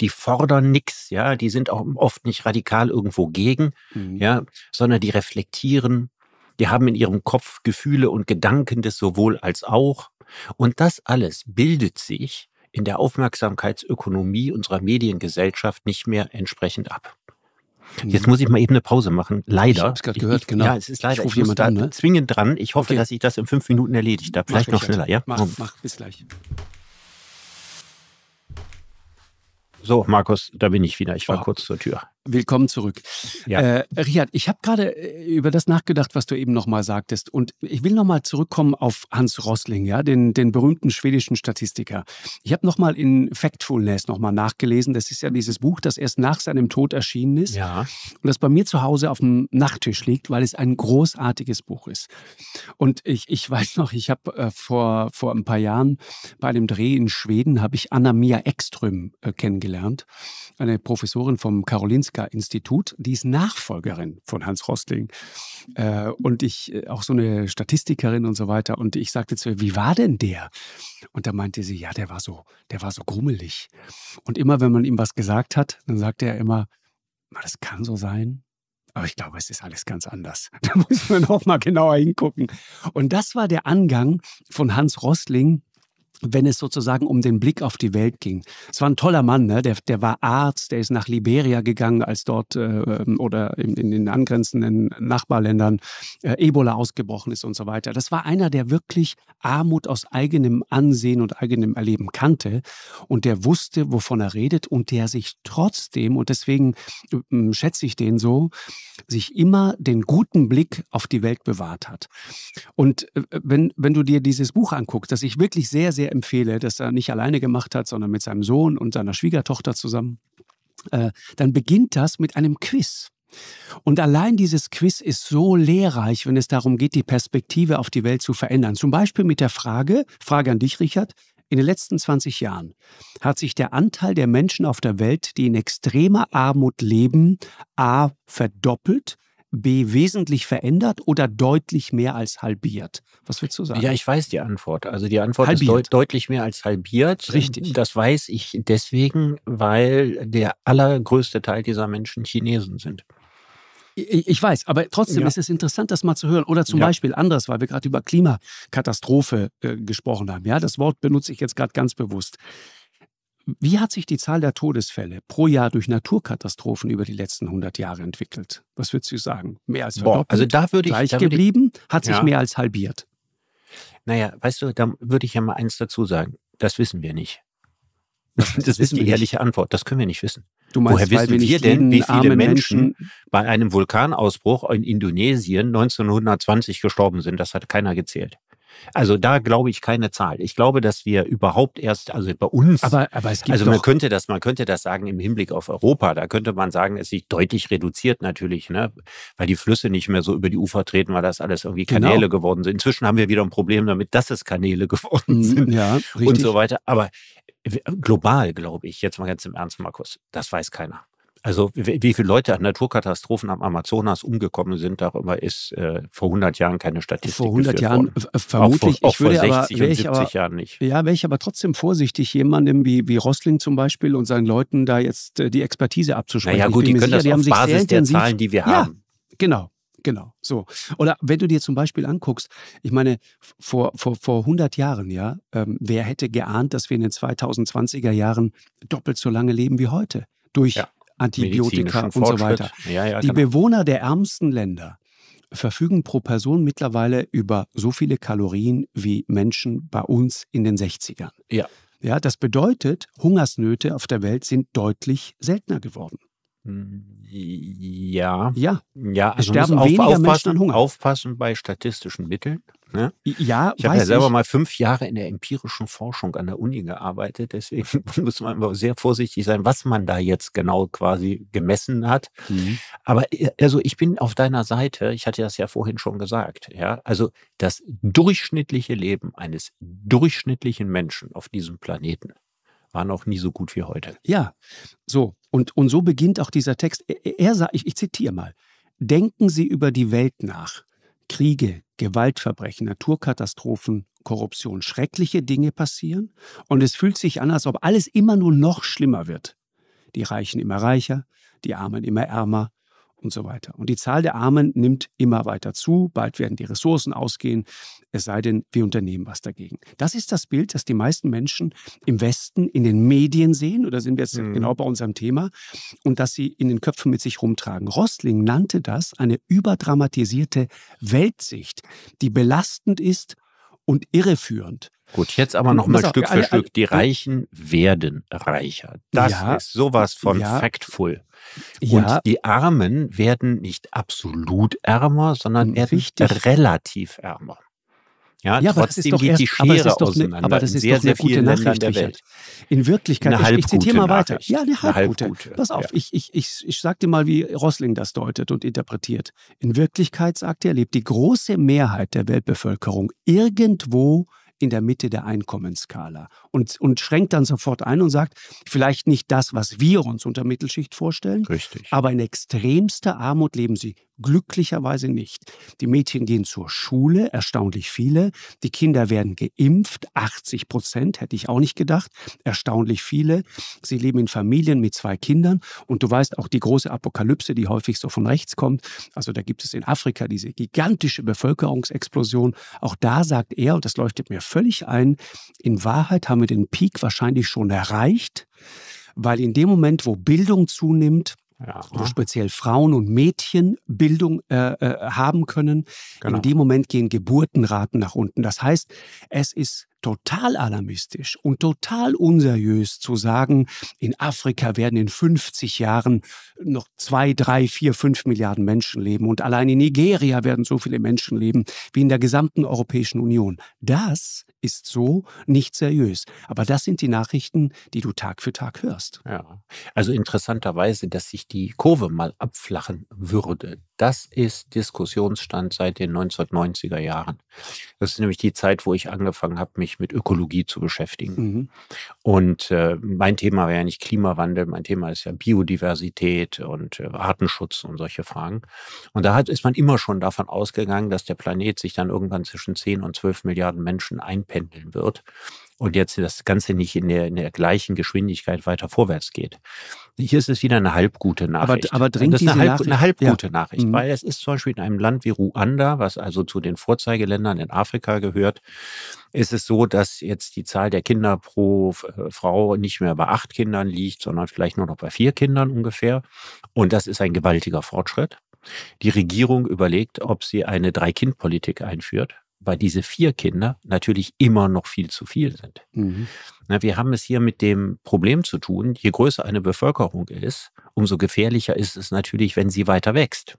Die fordern nichts, ja, die sind auch oft nicht radikal irgendwo gegen, mhm. ja, sondern die reflektieren, die haben in ihrem Kopf Gefühle und Gedanken des sowohl als auch. Und das alles bildet sich in der Aufmerksamkeitsökonomie unserer Mediengesellschaft nicht mehr entsprechend ab. Jetzt muss ich mal eben eine Pause machen. Leider. Ich habe gerade gehört, genau. Ja, es ist leider. Ich, rufe ich da an, ne? zwingend dran. Ich hoffe, okay. dass ich das in fünf Minuten erledigt habe. Vielleicht noch schneller, ja? Mach, mach, bis gleich. So, Markus, da bin ich wieder. Ich war oh. kurz zur Tür. Willkommen zurück. Ja. Äh, Richard, ich habe gerade äh, über das nachgedacht, was du eben nochmal sagtest. Und ich will nochmal zurückkommen auf Hans Rosling, ja, den, den berühmten schwedischen Statistiker. Ich habe nochmal in Factfulness nochmal nachgelesen. Das ist ja dieses Buch, das erst nach seinem Tod erschienen ist ja. und das bei mir zu Hause auf dem Nachttisch liegt, weil es ein großartiges Buch ist. Und ich, ich weiß noch, ich habe äh, vor, vor ein paar Jahren bei einem Dreh in Schweden, habe ich Anna-Mia Ekström äh, kennengelernt, eine Professorin vom Karolinska Pritzker-Institut. Die ist Nachfolgerin von Hans Rostling Äh, und ich, äh, auch so eine Statistikerin und so weiter. Und ich sagte zu ihr, wie war denn der? Und da meinte sie, ja, der war so, der war so grummelig. Und immer, wenn man ihm was gesagt hat, dann sagte er immer, das kann so sein, aber ich glaube, es ist alles ganz anders. Da muss man auch mal genauer hingucken. Und das war der Angang von Hans Rostling wenn es sozusagen um den Blick auf die Welt ging. Es war ein toller Mann, ne? der, der war Arzt, der ist nach Liberia gegangen, als dort äh, ähm, oder in, in, den angrenzenden Nachbarländern äh, Ebola ausgebrochen ist und so weiter. Das war einer, der wirklich Armut aus eigenem Ansehen und eigenem Erleben kannte und der wusste, wovon er redet und der sich trotzdem, und deswegen äh, schätze ich den so, sich immer den guten Blick auf die Welt bewahrt hat. Und äh, wenn, wenn du dir dieses Buch anguckst, das ich wirklich sehr, sehr empfehle, das er nicht alleine gemacht hat, sondern mit seinem Sohn und seiner Schwiegertochter zusammen, äh, dann beginnt das mit einem Quiz. Und allein dieses Quiz ist so lehrreich, wenn es darum geht, die Perspektive auf die Welt zu verändern. Zum Beispiel mit der Frage, Frage an dich, Richard, in den letzten 20 Jahren hat sich der Anteil der Menschen auf der Welt, die in extremer Armut leben, a verdoppelt, B wesentlich verändert oder deutlich mehr als halbiert? Was willst du sagen? Ja, ich weiß die Antwort. Also die Antwort halbiert. ist deut deutlich mehr als halbiert. Richtig. Das weiß ich deswegen, weil der allergrößte Teil dieser Menschen Chinesen sind. Ich weiß, aber trotzdem ja. ist es interessant, das mal zu hören. Oder zum ja. Beispiel anders, weil wir gerade über Klimakatastrophe äh, gesprochen haben. Ja, das Wort benutze ich jetzt gerade ganz bewusst. Wie hat sich die Zahl der Todesfälle pro Jahr durch Naturkatastrophen über die letzten 100 Jahre entwickelt? Was würdest du sagen? Mehr als verdoppelt? Boah, also da würde ich, gleich da würde geblieben, hat sich ja. mehr als halbiert. Naja, weißt du, da würde ich ja mal eins dazu sagen. Das wissen wir nicht. Das, das, ist die ehrliche Antwort. Das können wir nicht wissen. Meinst, Woher wissen wir, wir denn, wie viele Menschen, Menschen bei einem Vulkanausbruch in Indonesien 1920 gestorben sind? Das hat keiner gezählt. Also da glaube ich keine Zahl. Ich glaube, dass wir überhaupt erst, also bei uns, aber, aber es gibt also man könnte das, man könnte das sagen im Hinblick auf Europa. Da könnte man sagen, es sich deutlich reduziert natürlich, ne? weil die Flüsse nicht mehr so über die Ufer treten, weil das alles irgendwie genau. Kanäle genau. geworden sind. Inzwischen haben wir wieder ein Problem damit, dass es Kanäle geworden mhm, sind ja, und so weiter. Aber global glaube ich jetzt mal ganz im Ernst, Markus, das weiß keiner. Also wie viele Leute an Naturkatastrophen am Amazonas umgekommen sind, darüber ist äh, vor 100 Jahren keine Statistik Vor 100 Jahren worden. vermutlich. Äh, äh, auch vor, auch ich würde vor 60 aber, und 70 aber, Jahren nicht. Ja, wäre ich aber trotzdem vorsichtig, jemandem wie, wie Rossling zum Beispiel und seinen Leuten da jetzt äh, die Expertise abzusprechen. Naja gut, die können sicher, das die auf Basis der Zahlen, die wir haben. Ja, genau. Genau, so. Oder wenn du dir zum Beispiel anguckst, ich meine, vor, vor, vor 100 Jahren, ja, ähm, wer hätte geahnt, dass wir in den 2020er Jahren doppelt so lange leben wie heute? Durch ja. Antibiotika und so weiter. Ja, ja, die genau. Bewohner der ärmsten Länder verfügen pro Person mittlerweile über so viele Kalorien wie Menschen bei uns in den 60ern. Ja. Ja, das bedeutet, Hungersnöte auf der Welt sind deutlich seltener geworden. Hm, ja. Ja. Ja, also es sterben weniger aufpassen, Menschen an Hunger. Aufpassen bei statistischen Mitteln. Ne? Ja, ich habe ja selber ich. mal fünf Jahre in der empirischen Forschung an der Uni gearbeitet, deswegen muss man immer sehr vorsichtig sein, was man da jetzt genau quasi gemessen hat. Mhm. Aber äh, also ich bin auf deiner Seite, ich hatte das ja vorhin schon gesagt, ja, also das durchschnittliche Leben eines durchschnittlichen Menschen auf diesem Planeten war noch nie so gut wie heute. Ja, so. Und, und so beginnt auch dieser Text. Er, er ich, ich zitiere mal. Denken Sie über die Welt nach Kriege, Gewaltverbrechen, Naturkatastrophen, Korruption, schreckliche Dinge passieren und es fühlt sich an, als ob alles immer nur noch schlimmer wird. Die Reichen immer reicher, die Armen immer ärmer, und so weiter. Und die Zahl der Armen nimmt immer weiter zu. Bald werden die Ressourcen ausgehen, es sei denn, wir unternehmen was dagegen. Das ist das Bild, das die meisten Menschen im Westen in den Medien sehen, oder sind wir jetzt mhm. genau bei unserem Thema, und das sie in den Köpfen mit sich rumtragen. Rossling nannte das eine überdramatisierte Weltsicht, die belastend ist und irreführend. Gut, jetzt aber nochmal Stück für alle, Stück. Alle, die Reichen werden reicher. Das ja, ist sowas von ja, factful. Und ja, die Armen werden nicht absolut ärmer, sondern werden relativ ärmer. Ja, ja trotzdem geht erst, die Schere aber auseinander. Ne, aber das ne- ist sehr, doch eine sehr gute Nachricht, der Welt. In Wirklichkeit, eine ich, ich zitiere mal weiter. Nachricht. Ja, eine halbgute. Halb Pass auf, ja. ich, ich, ich, ich sag dir mal, wie Rossling das deutet und interpretiert. In Wirklichkeit, sagt er, lebt die große Mehrheit der Weltbevölkerung irgendwo in der Mitte der Einkommensskala und, und schränkt dann sofort ein und sagt, vielleicht nicht das, was wir uns unter Mittelschicht vorstellen, Richtig. aber in extremster Armut leben sie Glücklicherweise nicht. Die Mädchen gehen zur Schule, erstaunlich viele. Die Kinder werden geimpft, 80 Prozent, hätte ich auch nicht gedacht, erstaunlich viele. Sie leben in Familien mit zwei Kindern und du weißt auch die große Apokalypse, die häufig so von rechts kommt. Also da gibt es in Afrika diese gigantische Bevölkerungsexplosion. Auch da sagt er, und das leuchtet mir völlig ein, in Wahrheit haben wir den Peak wahrscheinlich schon erreicht, weil in dem Moment, wo Bildung zunimmt, ja. wo speziell Frauen und Mädchen Bildung äh, äh haben können. Genau. In dem Moment gehen Geburtenraten nach unten. Das heißt, es ist total alarmistisch und total unseriös zu sagen, in Afrika werden in 50 Jahren noch zwei, drei, vier, fünf Milliarden Menschen leben und allein in Nigeria werden so viele Menschen leben wie in der gesamten Europäischen Union. Das ist so nicht seriös. Aber das sind die Nachrichten, die du Tag für Tag hörst. Ja, also interessanterweise, dass sich die Kurve mal abflachen würde. Das ist Diskussionsstand seit den 1990er Jahren. Das ist nämlich die Zeit, wo ich angefangen habe, mich mit Ökologie zu beschäftigen. Mhm. Und äh, mein Thema war ja nicht Klimawandel, mein Thema ist ja Biodiversität und äh, Artenschutz und solche Fragen. Und da hat, ist man immer schon davon ausgegangen, dass der Planet sich dann irgendwann zwischen 10 und 12 Milliarden Menschen einpendelt einpendeln wird und jetzt das Ganze nicht in der, in der gleichen Geschwindigkeit weiter vorwärts geht. Hier ist es wieder eine halbgute Nachricht. Aber, aber dringt das ist eine, halb, Nachricht, eine halbgute ja. Nachricht, mhm. weil es ist zum Beispiel in einem Land wie Ruanda, was also zu den Vorzeigeländern in Afrika gehört, ist es so, dass jetzt die Zahl der Kinder pro äh, Frau nicht mehr bei acht Kindern liegt, sondern vielleicht nur noch bei vier Kindern ungefähr. Und das ist ein gewaltiger Fortschritt. Die Regierung überlegt, ob sie eine Drei-Kind-Politik einführt weil diese vier Kinder natürlich immer noch viel zu viel sind. Mhm. Na, wir haben es hier mit dem Problem zu tun, je größer eine Bevölkerung ist, umso gefährlicher ist es natürlich, wenn sie weiter wächst.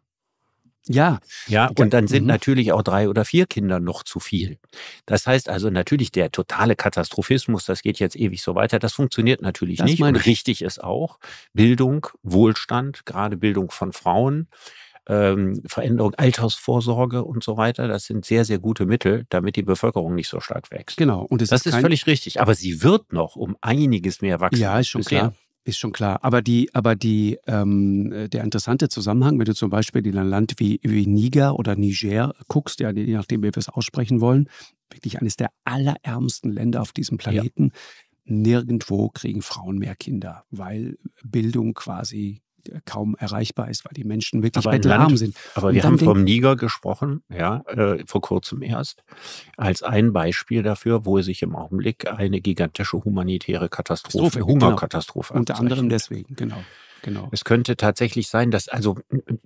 Ja. Ja, und dann sind mhm. natürlich auch drei oder vier Kinder noch zu viel. Das heißt also natürlich der totale Katastrophismus, das geht jetzt ewig so weiter, das funktioniert natürlich das nicht. Und richtig ist auch Bildung, Wohlstand, gerade Bildung von Frauen, ähm, Veränderung, Altersvorsorge und so weiter. Das sind sehr, sehr gute Mittel, damit die Bevölkerung nicht so stark wächst. Genau. Und es das ist, ist völlig richtig. Aber sie wird noch um einiges mehr wachsen. Ja, ist schon bisher. klar. Ist schon klar. Aber die, aber die, ähm, äh, der interessante Zusammenhang, wenn du zum Beispiel in ein Land wie, wie Niger oder Niger guckst, ja, je nachdem, wie wir es aussprechen wollen, wirklich eines der allerärmsten Länder auf diesem Planeten. Ja. Nirgendwo kriegen Frauen mehr Kinder, weil Bildung quasi kaum erreichbar ist, weil die Menschen wirklich aber bettelarm Land, sind. Aber und wir haben vom Niger gesprochen, ja, äh, vor kurzem erst, als ein Beispiel dafür, wo sich im Augenblick eine gigantische humanitäre Katastrophe, Katastrophe genau. Hungerkatastrophe genau. Unter anderem deswegen, genau. Genau. Es könnte tatsächlich sein, dass, also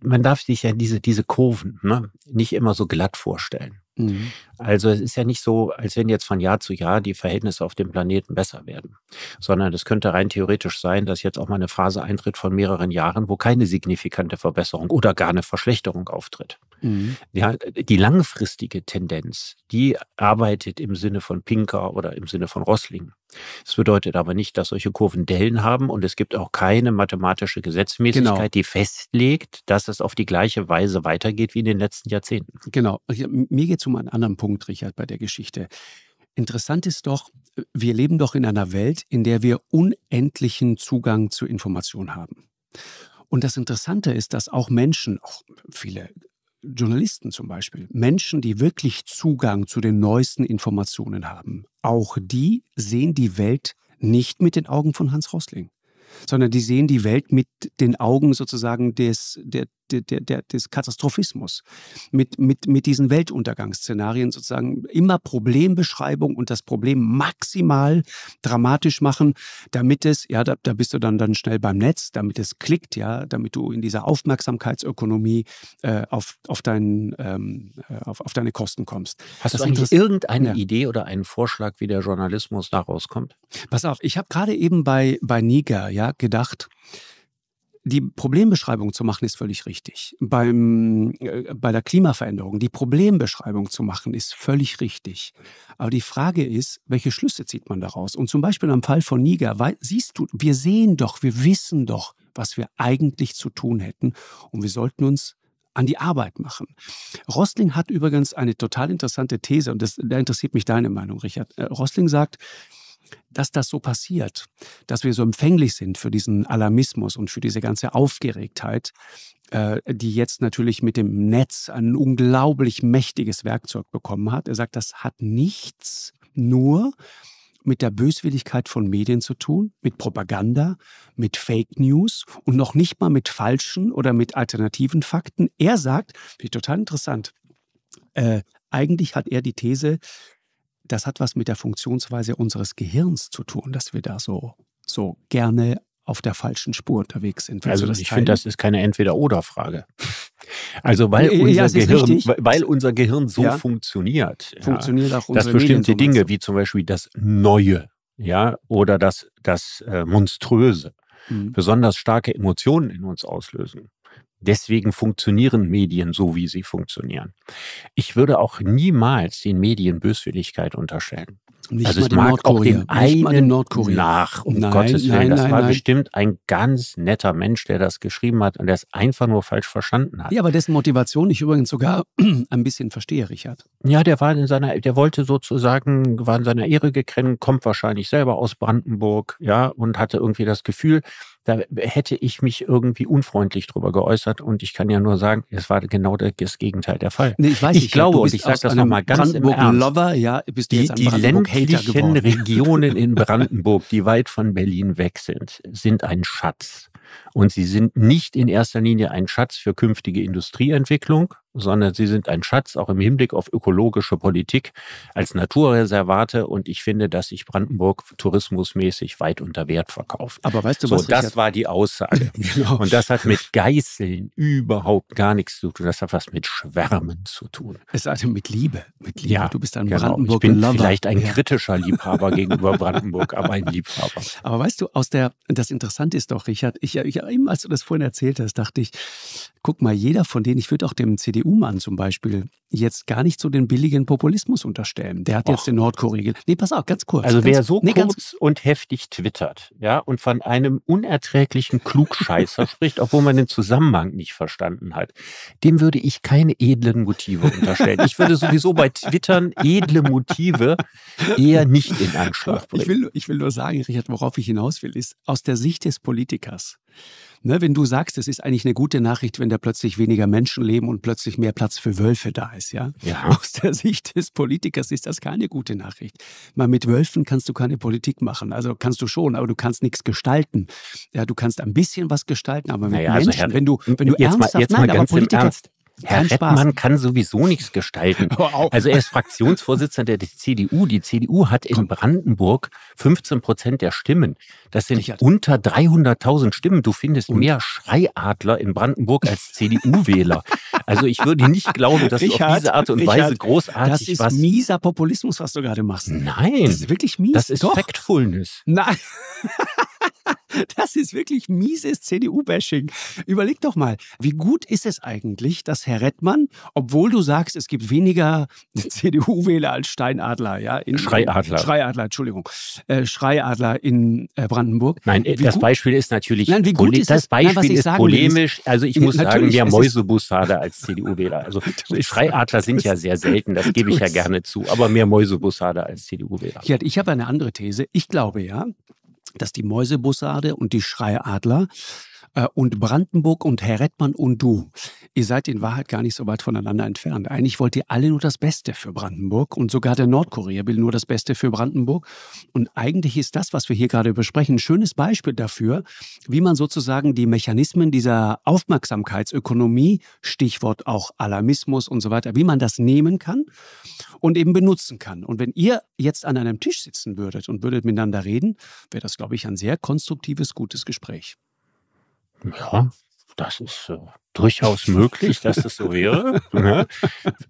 man darf sich ja diese, diese Kurven ne, nicht immer so glatt vorstellen. Mhm. Also es ist ja nicht so, als wenn jetzt von Jahr zu Jahr die Verhältnisse auf dem Planeten besser werden, sondern es könnte rein theoretisch sein, dass jetzt auch mal eine Phase eintritt von mehreren Jahren, wo keine signifikante Verbesserung oder gar eine Verschlechterung auftritt. Mhm. Ja, die langfristige Tendenz, die arbeitet im Sinne von Pinker oder im Sinne von Rossling. Das bedeutet aber nicht, dass solche Kurven Dellen haben und es gibt auch keine mathematische Gesetzmäßigkeit, genau. die festlegt, dass es auf die gleiche Weise weitergeht wie in den letzten Jahrzehnten. Genau. Also, mir geht es um einen anderen Punkt, Richard, bei der Geschichte. Interessant ist doch, wir leben doch in einer Welt, in der wir unendlichen Zugang zu Informationen haben. Und das Interessante ist, dass auch Menschen, auch viele Journalisten zum Beispiel, Menschen, die wirklich Zugang zu den neuesten Informationen haben, auch die sehen die Welt nicht mit den Augen von Hans Rosling, sondern die sehen die Welt mit den Augen sozusagen des, der der, der, des Katastrophismus, mit, mit, mit diesen Weltuntergangsszenarien sozusagen immer Problembeschreibung und das Problem maximal dramatisch machen, damit es, ja, da, da bist du dann, dann schnell beim Netz, damit es klickt, ja, damit du in dieser Aufmerksamkeitsökonomie äh, auf, auf, dein, ähm, äh, auf, auf deine Kosten kommst. Hast das du eigentlich irgendeine ja. Idee oder einen Vorschlag, wie der Journalismus daraus kommt? Pass auf, ich habe gerade eben bei, bei Niger ja, gedacht, die Problembeschreibung zu machen ist völlig richtig. Beim, äh, bei der Klimaveränderung, die Problembeschreibung zu machen ist völlig richtig. Aber die Frage ist, welche Schlüsse zieht man daraus? Und zum Beispiel am Fall von Niger, weil, siehst du, wir sehen doch, wir wissen doch, was wir eigentlich zu tun hätten. Und wir sollten uns an die Arbeit machen. Rostling hat übrigens eine total interessante These und das, da interessiert mich deine Meinung, Richard. Äh, Rostling sagt, dass das so passiert, dass wir so empfänglich sind für diesen Alarmismus und für diese ganze Aufgeregtheit, äh, die jetzt natürlich mit dem Netz ein unglaublich mächtiges Werkzeug bekommen hat. Er sagt, das hat nichts nur mit der Böswilligkeit von Medien zu tun, mit Propaganda, mit Fake News und noch nicht mal mit falschen oder mit alternativen Fakten. Er sagt, finde ich total interessant, äh, eigentlich hat er die These, das hat was mit der Funktionsweise unseres Gehirns zu tun, dass wir da so, so gerne auf der falschen Spur unterwegs sind. Willst also ich finde, das ist keine Entweder-Oder-Frage. Also weil, ja, unser, Gehirn, weil unser Gehirn so ja. funktioniert, funktioniert ja, auch dass bestimmte Medien, Dinge, wie zum Beispiel das Neue ja, oder das, das äh, Monströse, mhm. besonders starke Emotionen in uns auslösen. Deswegen funktionieren Medien so, wie sie funktionieren. Ich würde auch niemals den Medien Böswilligkeit unterstellen. Nicht also es mag Nordkorea, auch den einen Nordkorea. nach, um nein, Gottes Willen. Nein, das nein, war bestimmt ein ganz netter Mensch, der das geschrieben hat und der es einfach nur falsch verstanden hat. Ja, aber dessen Motivation ich übrigens sogar ein bisschen verstehe, Richard. Ja, der war in seiner, der wollte sozusagen, war in seiner Ehre gekränkt, kommt wahrscheinlich selber aus Brandenburg, ja, und hatte irgendwie das Gefühl, da hätte ich mich irgendwie unfreundlich drüber geäußert und ich kann ja nur sagen, es war genau das Gegenteil der Fall. Nee, ich weiß ich nicht, glaube, und ich sage das nochmal ganz im Ernst, Lover, ja, bist du die, jetzt die ländlichen Regionen in Brandenburg, die weit von Berlin weg sind, sind ein Schatz. Und sie sind nicht in erster Linie ein Schatz für künftige Industrieentwicklung, sondern sie sind ein Schatz auch im Hinblick auf ökologische Politik als Naturreservate. Und ich finde, dass sich Brandenburg tourismusmäßig weit unter Wert verkauft. Aber weißt du was? So, das ja war die Aussage. genau. Und das hat mit Geißeln überhaupt gar nichts zu tun. Das hat was mit Schwärmen zu tun. Es hat also mit Liebe. Mit Liebe. Ja, du bist ein genau. Brandenburg. Ich bin Lover. vielleicht ein kritischer Liebhaber gegenüber Brandenburg, aber ein Liebhaber. Aber weißt du, aus der, das Interessante ist doch, Richard, ich, ich, eben als du das vorhin erzählt hast, dachte ich, guck mal, jeder von denen, ich würde auch dem CDU cdu zum Beispiel jetzt gar nicht so den billigen Populismus unterstellen. Der hat Och. jetzt in Nordkorea. Nee, pass auf, ganz kurz. Also ganz, wer so nee, kurz und heftig twittert, ja, und von einem unerträglichen Klugscheißer spricht, obwohl man den Zusammenhang nicht verstanden hat, dem würde ich keine edlen Motive unterstellen. Ich würde sowieso bei Twittern edle Motive eher nicht in Anschlag bringen. Ich will, ich will nur sagen, Richard, worauf ich hinaus will, ist aus der Sicht des Politikers Ne, wenn du sagst, es ist eigentlich eine gute Nachricht, wenn da plötzlich weniger Menschen leben und plötzlich mehr Platz für Wölfe da ist, ja? ja. Aus der Sicht des Politikers ist das keine gute Nachricht. Mal mit Wölfen kannst du keine Politik machen. Also kannst du schon, aber du kannst nichts gestalten. Ja, du kannst ein bisschen was gestalten, aber mit naja, Menschen, also, Herr, wenn du, wenn du jetzt ernsthaft, mal, jetzt nein, mal ganz aber Politiker, im Ernst. Herr Kein Rettmann Spaß. kann sowieso nichts gestalten. Also er ist Fraktionsvorsitzender der CDU. Die CDU hat in Brandenburg 15 Prozent der Stimmen. Das sind unter 300.000 Stimmen. Du findest mehr Schreiadler in Brandenburg als CDU-Wähler. Also ich würde nicht glauben, dass Richard, du auf diese Art und Richard, Weise großartig was... Das ist was mieser Populismus, was du gerade machst. Nein. Das ist wirklich mies. Das ist Doch. Factfulness. Nein. Das ist wirklich mieses CDU-Bashing. Überleg doch mal, wie gut ist es eigentlich, dass Herr Rettmann, obwohl du sagst, es gibt weniger CDU-Wähler als Steinadler, ja? In, Schreiadler. Schreiadler, Entschuldigung. Äh, Schreiadler in äh, Brandenburg. Nein, äh, wie das gut, Beispiel ist natürlich. Nein, wie gut ist das Beispiel nein, ist polemisch. Ist, also ich muss sagen, wir haben Mäusebussarde als CDU-Wähler. Also Schreiadler sind ja sehr selten, das gebe ich ja gerne zu, aber mehr Mäusebussarde als CDU-Wähler. Ich habe eine andere These. Ich glaube ja, dass die Mäusebussarde und die Schreiadler äh, und Brandenburg und Herr Rettmann und du. Ihr seid in Wahrheit gar nicht so weit voneinander entfernt. Eigentlich wollt ihr alle nur das Beste für Brandenburg und sogar der Nordkorea will nur das Beste für Brandenburg. Und eigentlich ist das, was wir hier gerade besprechen, ein schönes Beispiel dafür, wie man sozusagen die Mechanismen dieser Aufmerksamkeitsökonomie, Stichwort auch Alarmismus und so weiter, wie man das nehmen kann und eben benutzen kann. Und wenn ihr jetzt an einem Tisch sitzen würdet und würdet miteinander reden, wäre das, glaube ich, ein sehr konstruktives, gutes Gespräch. Ja, das ist äh, durchaus möglich, dass das so wäre. ja. Ne?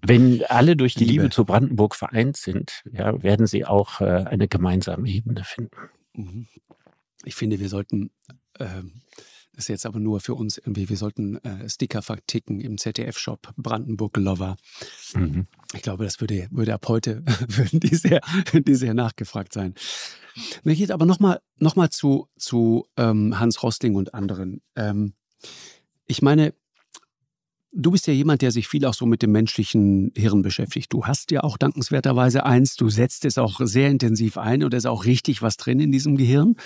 Wenn alle durch die Liebe. Liebe. zu Brandenburg vereint sind, ja, werden sie auch äh, eine gemeinsame Ebene finden. Mhm. Ich finde, wir sollten ähm, das ist jetzt aber nur für uns irgendwie. Wir sollten äh, Sticker verticken im ZDF-Shop Brandenburg Lover. Mhm. Ich glaube, das würde, würde ab heute würden die, sehr, die sehr nachgefragt sein. Ich Jetzt aber nochmal noch mal zu, zu ähm, Hans Rosling und anderen. Ähm, ich meine, du bist ja jemand, der sich viel auch so mit dem menschlichen Hirn beschäftigt. Du hast ja auch dankenswerterweise eins, du setzt es auch sehr intensiv ein und da ist auch richtig was drin in diesem Gehirn.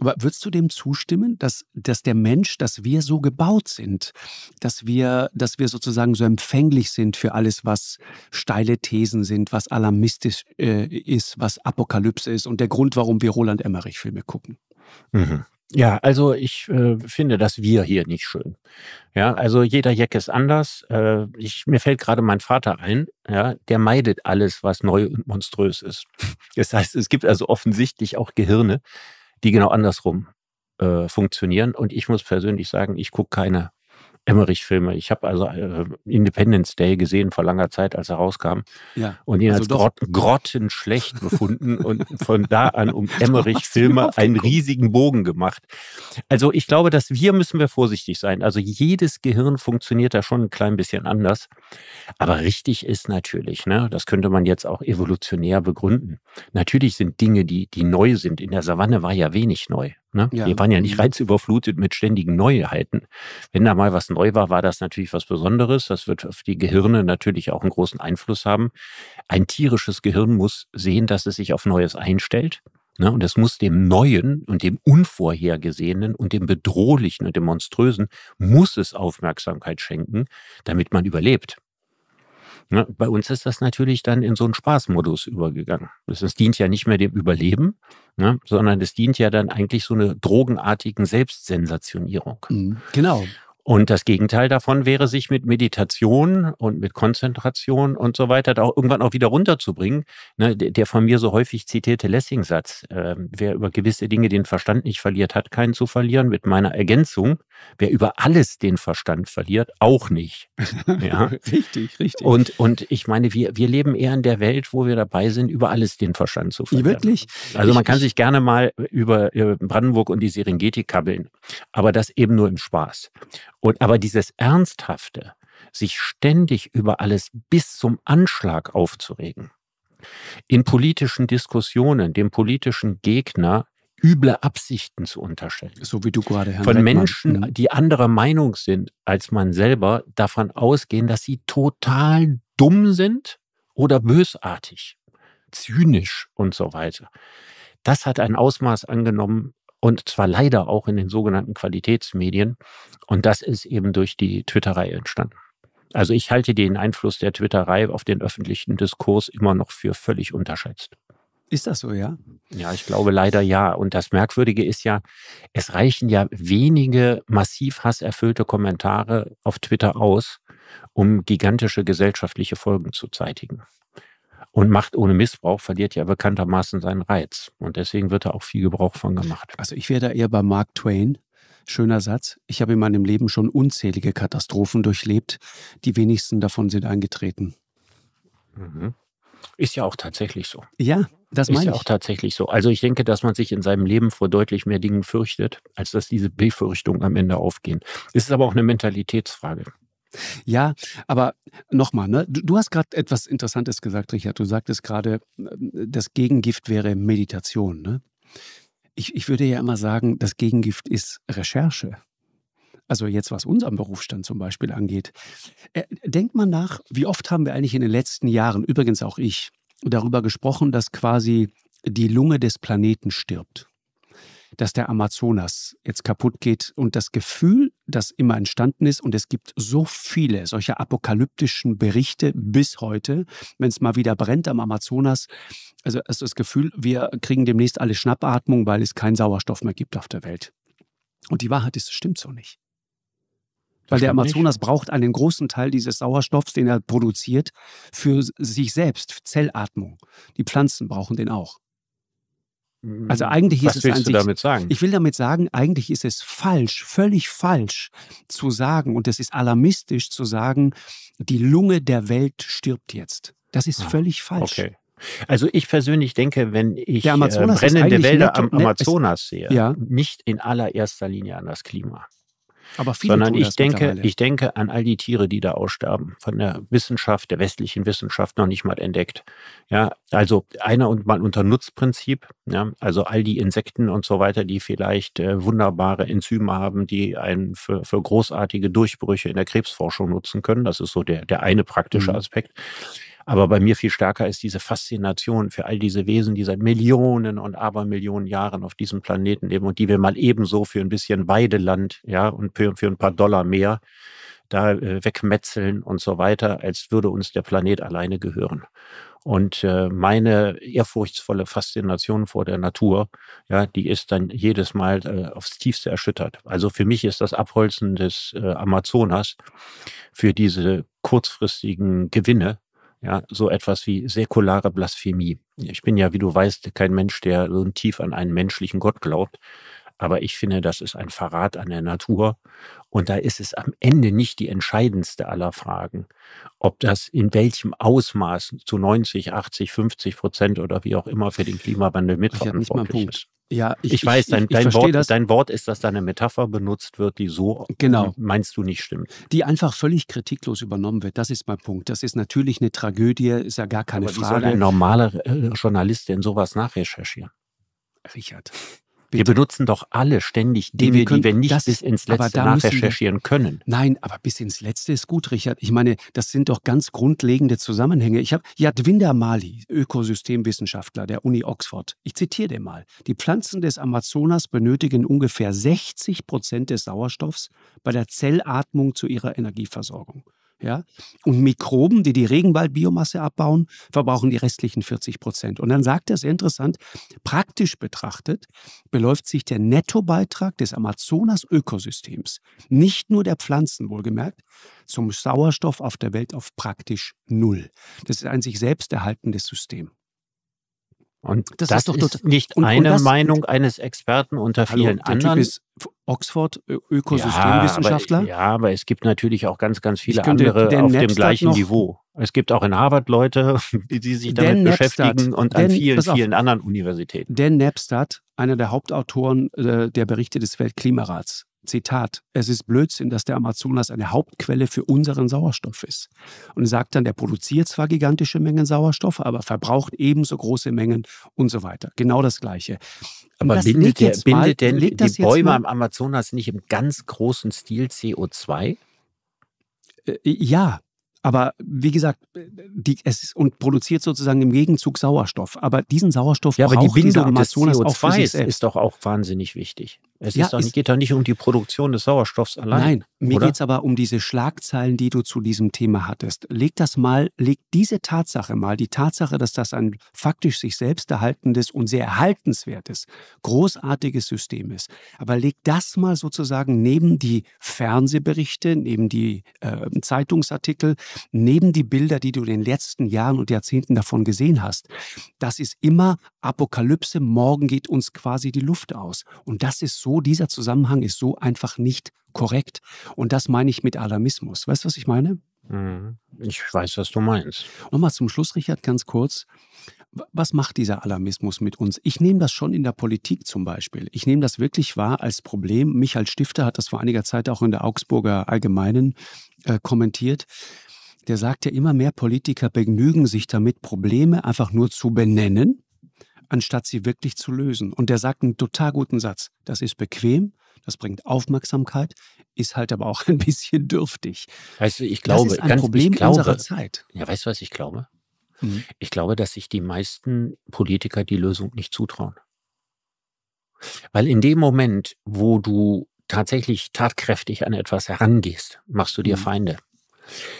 Aber würdest du dem zustimmen, dass, dass der Mensch, dass wir so gebaut sind, dass wir, dass wir sozusagen so empfänglich sind für alles, was steile Thesen sind, was alarmistisch äh, ist, was Apokalypse ist und der Grund, warum wir Roland Emmerich-Filme gucken? Mhm. Ja, also ich äh, finde das Wir hier nicht schön. Ja, also jeder Jeck ist anders. Äh, ich, mir fällt gerade mein Vater ein, ja, der meidet alles, was neu und monströs ist. Das heißt, es gibt also offensichtlich auch Gehirne, die genau andersrum äh, funktionieren. Und ich muss persönlich sagen, ich gucke keine Emmerich-Filme. Ich habe also äh, Independence Day gesehen vor langer Zeit, als er rauskam. Ja, und ihn also als grott, grottenschlecht befunden und von da an um Emmerich-Filme einen riesigen Bogen gemacht. Also ich glaube, dass wir müssen wir vorsichtig sein. Also jedes Gehirn funktioniert da schon ein klein bisschen anders. Aber richtig ist natürlich, ne, das könnte man jetzt auch evolutionär begründen. Natürlich sind Dinge, die, die neu sind. In der Savanne war ja wenig neu. Ne? Ja. Wir waren ja nicht mhm. reizüberflutet mit ständigen Neuheiten. Wenn da mal was neu war, war das natürlich was Besonderes. Das wird auf die Gehirne natürlich auch einen großen Einfluss haben. Ein tierisches Gehirn muss sehen, dass es sich auf Neues einstellt. Ne? Und es muss dem Neuen und dem Unvorhergesehenen und dem Bedrohlichen und dem Monströsen, muss es Aufmerksamkeit schenken, damit man überlebt. Ne? Bei uns ist das natürlich dann in so einen Spaßmodus übergegangen. Das, das dient ja nicht mehr dem Überleben, ne? sondern es dient ja dann eigentlich so einer drogenartigen Selbstsensationierung. Mhm. Genau. Und das Gegenteil davon wäre, sich mit Meditation und mit Konzentration und so weiter da auch irgendwann auch wieder runterzubringen. Ne, der von mir so häufig zitierte Lessing-Satz, äh, wer über gewisse Dinge den Verstand nicht verliert, hat keinen zu verlieren, mit meiner Ergänzung, wer über alles den Verstand verliert, auch nicht. Ja? richtig, richtig. Und, und ich meine, wir, wir leben eher in der Welt, wo wir dabei sind, über alles den Verstand zu verlieren. Wirklich? Also ich, man kann ich, sich gerne mal über äh, Brandenburg und die Serengeti kabbeln, aber das eben nur im Spaß. Und aber dieses Ernsthafte, sich ständig über alles bis zum Anschlag aufzuregen, in politischen Diskussionen dem politischen Gegner üble Absichten zu unterstellen. So wie du gerade, Herr Von Reckmann. Menschen, mhm. die anderer Meinung sind als man selber, davon ausgehen, dass sie total dumm sind oder bösartig, zynisch und so weiter. Das hat ein Ausmaß angenommen, und zwar leider auch in den sogenannten Qualitätsmedien. Und das ist eben durch die Twitterei entstanden. Also ich halte den Einfluss der Twitterei auf den öffentlichen Diskurs immer noch für völlig unterschätzt. Ist das so, ja? Ja, ich glaube leider ja. Und das Merkwürdige ist ja, es reichen ja wenige massiv hasserfüllte Kommentare auf Twitter aus, um gigantische gesellschaftliche Folgen zu zeitigen. Und Macht ohne Missbrauch verliert ja bekanntermaßen seinen Reiz. Und deswegen wird da auch viel Gebrauch von gemacht. Also ich wäre da eher bei Mark Twain. Schöner Satz. Ich habe in meinem Leben schon unzählige Katastrophen durchlebt. Die wenigsten davon sind eingetreten. Mhm. Ist ja auch tatsächlich so. Ja, das meine ich. Ist ja auch tatsächlich so. Also ich denke, dass man sich in seinem Leben vor deutlich mehr Dingen fürchtet, als dass diese Befürchtungen am Ende aufgehen. Es ist aber auch eine Mentalitätsfrage. Ja, aber nochmal, ne? du, du hast gerade etwas Interessantes gesagt, Richard. Du sagtest gerade, äh, das Gegengift wäre Meditation. Ne? Ich, ich würde ja immer sagen, das Gegengift ist Recherche also jetzt was unseren Berufsstand zum Beispiel angeht. Äh, denkt man nach, wie oft haben wir eigentlich in den letzten Jahren, übrigens auch ich, darüber gesprochen, dass quasi die Lunge des Planeten stirbt. Dass der Amazonas jetzt kaputt geht und das Gefühl, das immer entstanden ist, und es gibt so viele solcher apokalyptischen Berichte bis heute, wenn es mal wieder brennt am Amazonas, also das Gefühl, wir kriegen demnächst alle Schnappatmung, weil es keinen Sauerstoff mehr gibt auf der Welt. Und die Wahrheit ist, es stimmt so nicht weil der Amazonas braucht einen großen Teil dieses Sauerstoffs, den er produziert, für sich selbst, für Zellatmung. Die Pflanzen brauchen den auch. Also hm, eigentlich Was ist es willst du damit sagen? Ich will damit sagen, eigentlich ist es falsch, völlig falsch zu sagen und es ist alarmistisch zu sagen, die Lunge der Welt stirbt jetzt. Das ist ah, völlig falsch. Okay. Also ich persönlich denke, wenn ich äh, brennende Wälder am ne, Amazonas sehe, ja. nicht in allererster Linie an das Klima. Aber viele sondern ich denke, ich denke an all die Tiere, die da aussterben, von der Wissenschaft, der westlichen Wissenschaft noch nicht mal entdeckt. Ja, also einer und mal unter Nutzprinzip, ja, also all die Insekten und so weiter, die vielleicht äh, wunderbare Enzyme haben, die einen für, für großartige Durchbrüche in der Krebsforschung nutzen können. Das ist so der, der eine praktische mhm. Aspekt. Aber bei mir viel stärker ist diese Faszination für all diese Wesen, die seit Millionen und Abermillionen Jahren auf diesem Planeten leben und die wir mal ebenso für ein bisschen Weideland, ja, und für, für ein paar Dollar mehr da äh, wegmetzeln und so weiter, als würde uns der Planet alleine gehören. Und äh, meine ehrfurchtsvolle Faszination vor der Natur, ja, die ist dann jedes Mal äh, aufs Tiefste erschüttert. Also für mich ist das Abholzen des äh, Amazonas für diese kurzfristigen Gewinne, ja, so etwas wie säkulare Blasphemie. Ich bin ja, wie du weißt, kein Mensch, der so tief an einen menschlichen Gott glaubt. Aber ich finde, das ist ein Verrat an der Natur. Und da ist es am Ende nicht die entscheidendste aller Fragen, ob das in welchem Ausmaß zu 90, 80, 50 Prozent oder wie auch immer für den Klimawandel mitverantwortlich ist. Ja, ich, ich weiß, dein, ich, ich dein, Wort, das. dein Wort ist, dass da eine Metapher benutzt wird, die so genau. meinst du nicht stimmt. Die einfach völlig kritiklos übernommen wird. Das ist mein Punkt. Das ist natürlich eine Tragödie, ist ja gar keine Aber Frage. Wie soll ein normaler äh, Journalist denn sowas nachrecherchieren? Richard, Bitte. Wir benutzen doch alle ständig Dinge, wir können, die wir nicht das, bis ins Letzte nachrecherchieren wir, können. Nein, aber bis ins Letzte ist gut, Richard. Ich meine, das sind doch ganz grundlegende Zusammenhänge. Ich habe Yadvinder Mali, Ökosystemwissenschaftler der Uni Oxford. Ich zitiere den mal. Die Pflanzen des Amazonas benötigen ungefähr 60 Prozent des Sauerstoffs bei der Zellatmung zu ihrer Energieversorgung. Ja? Und Mikroben, die die Regenwaldbiomasse abbauen, verbrauchen die restlichen 40 Prozent. Und dann sagt er, sehr interessant, praktisch betrachtet beläuft sich der Nettobeitrag des Amazonas-Ökosystems, nicht nur der Pflanzen wohlgemerkt, zum Sauerstoff auf der Welt auf praktisch null. Das ist ein sich selbst erhaltendes System. Und das, das ist, ist nicht und, eine und Meinung eines Experten unter vielen Hallo, der anderen. Typ ist Oxford Ökosystemwissenschaftler. Ja aber, ja, aber es gibt natürlich auch ganz, ganz viele könnte, andere auf dem gleichen noch, Niveau. Es gibt auch in Harvard Leute, die sich damit Napstat, beschäftigen und an vielen, vielen anderen Universitäten. Dan Napstadt, einer der Hauptautoren äh, der Berichte des Weltklimarats, Zitat, es ist Blödsinn, dass der Amazonas eine Hauptquelle für unseren Sauerstoff ist. Und sagt dann, der produziert zwar gigantische Mengen Sauerstoff, aber verbraucht ebenso große Mengen und so weiter. Genau das Gleiche. Aber das bindet, der, bindet mal, denn die Bäume am Amazonas nicht im ganz großen Stil CO2? Äh, äh, ja, aber wie gesagt, äh, die, es ist, und produziert sozusagen im Gegenzug Sauerstoff. Aber diesen Sauerstoff ja, aber die Bindung dieser Amazonas CO2 auch für sich selbst. ist doch auch wahnsinnig wichtig. Es ja, doch nicht, geht doch nicht um die Produktion des Sauerstoffs allein. Nein, mir geht es aber um diese Schlagzeilen, die du zu diesem Thema hattest. Leg das mal, leg diese Tatsache mal, die Tatsache, dass das ein faktisch sich selbst erhaltendes und sehr erhaltenswertes, großartiges System ist. Aber leg das mal sozusagen neben die Fernsehberichte, neben die äh, Zeitungsartikel, neben die Bilder, die du in den letzten Jahren und Jahrzehnten davon gesehen hast. Das ist immer Apokalypse, morgen geht uns quasi die Luft aus. Und das ist so so, dieser Zusammenhang ist so einfach nicht korrekt. Und das meine ich mit Alarmismus. Weißt du, was ich meine? Mhm. Ich weiß, was du meinst. Nochmal zum Schluss, Richard, ganz kurz. Was macht dieser Alarmismus mit uns? Ich nehme das schon in der Politik zum Beispiel. Ich nehme das wirklich wahr als Problem. Michael Stifter hat das vor einiger Zeit auch in der Augsburger Allgemeinen äh, kommentiert. Der sagt ja, immer mehr Politiker begnügen sich damit, Probleme einfach nur zu benennen anstatt sie wirklich zu lösen. Und der sagt einen total guten Satz. Das ist bequem, das bringt Aufmerksamkeit, ist halt aber auch ein bisschen dürftig. Weißt du, ich glaube, das ist ein ganz, Problem glaube, unserer Zeit. Ja, weißt du, was ich glaube? Mhm. Ich glaube, dass sich die meisten Politiker die Lösung nicht zutrauen. Weil in dem Moment, wo du tatsächlich tatkräftig an etwas herangehst, machst du dir mhm. Feinde.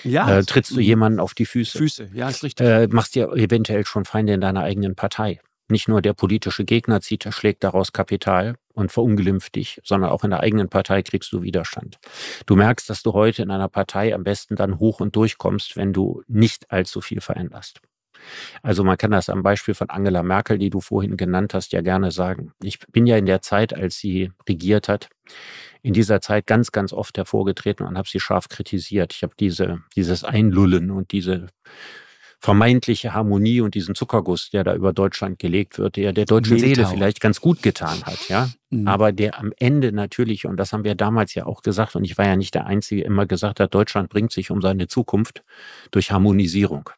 Ja, äh, trittst du mhm. jemanden auf die Füße. Füße, ja, ist richtig. Äh, machst dir eventuell schon Feinde in deiner eigenen Partei. Nicht nur der politische Gegner zieht, schlägt daraus Kapital und verunglimpft dich, sondern auch in der eigenen Partei kriegst du Widerstand. Du merkst, dass du heute in einer Partei am besten dann hoch und durchkommst, wenn du nicht allzu viel veränderst. Also man kann das am Beispiel von Angela Merkel, die du vorhin genannt hast, ja gerne sagen. Ich bin ja in der Zeit, als sie regiert hat, in dieser Zeit ganz, ganz oft hervorgetreten und habe sie scharf kritisiert. Ich habe diese, dieses Einlullen und diese vermeintliche Harmonie und diesen Zuckerguss, der da über Deutschland gelegt wird, der der deutschen Mehltau. Seele vielleicht ganz gut getan hat, ja. Mhm. Aber der am Ende natürlich, und das haben wir damals ja auch gesagt, und ich war ja nicht der Einzige, immer gesagt hat, Deutschland bringt sich um seine Zukunft durch Harmonisierung.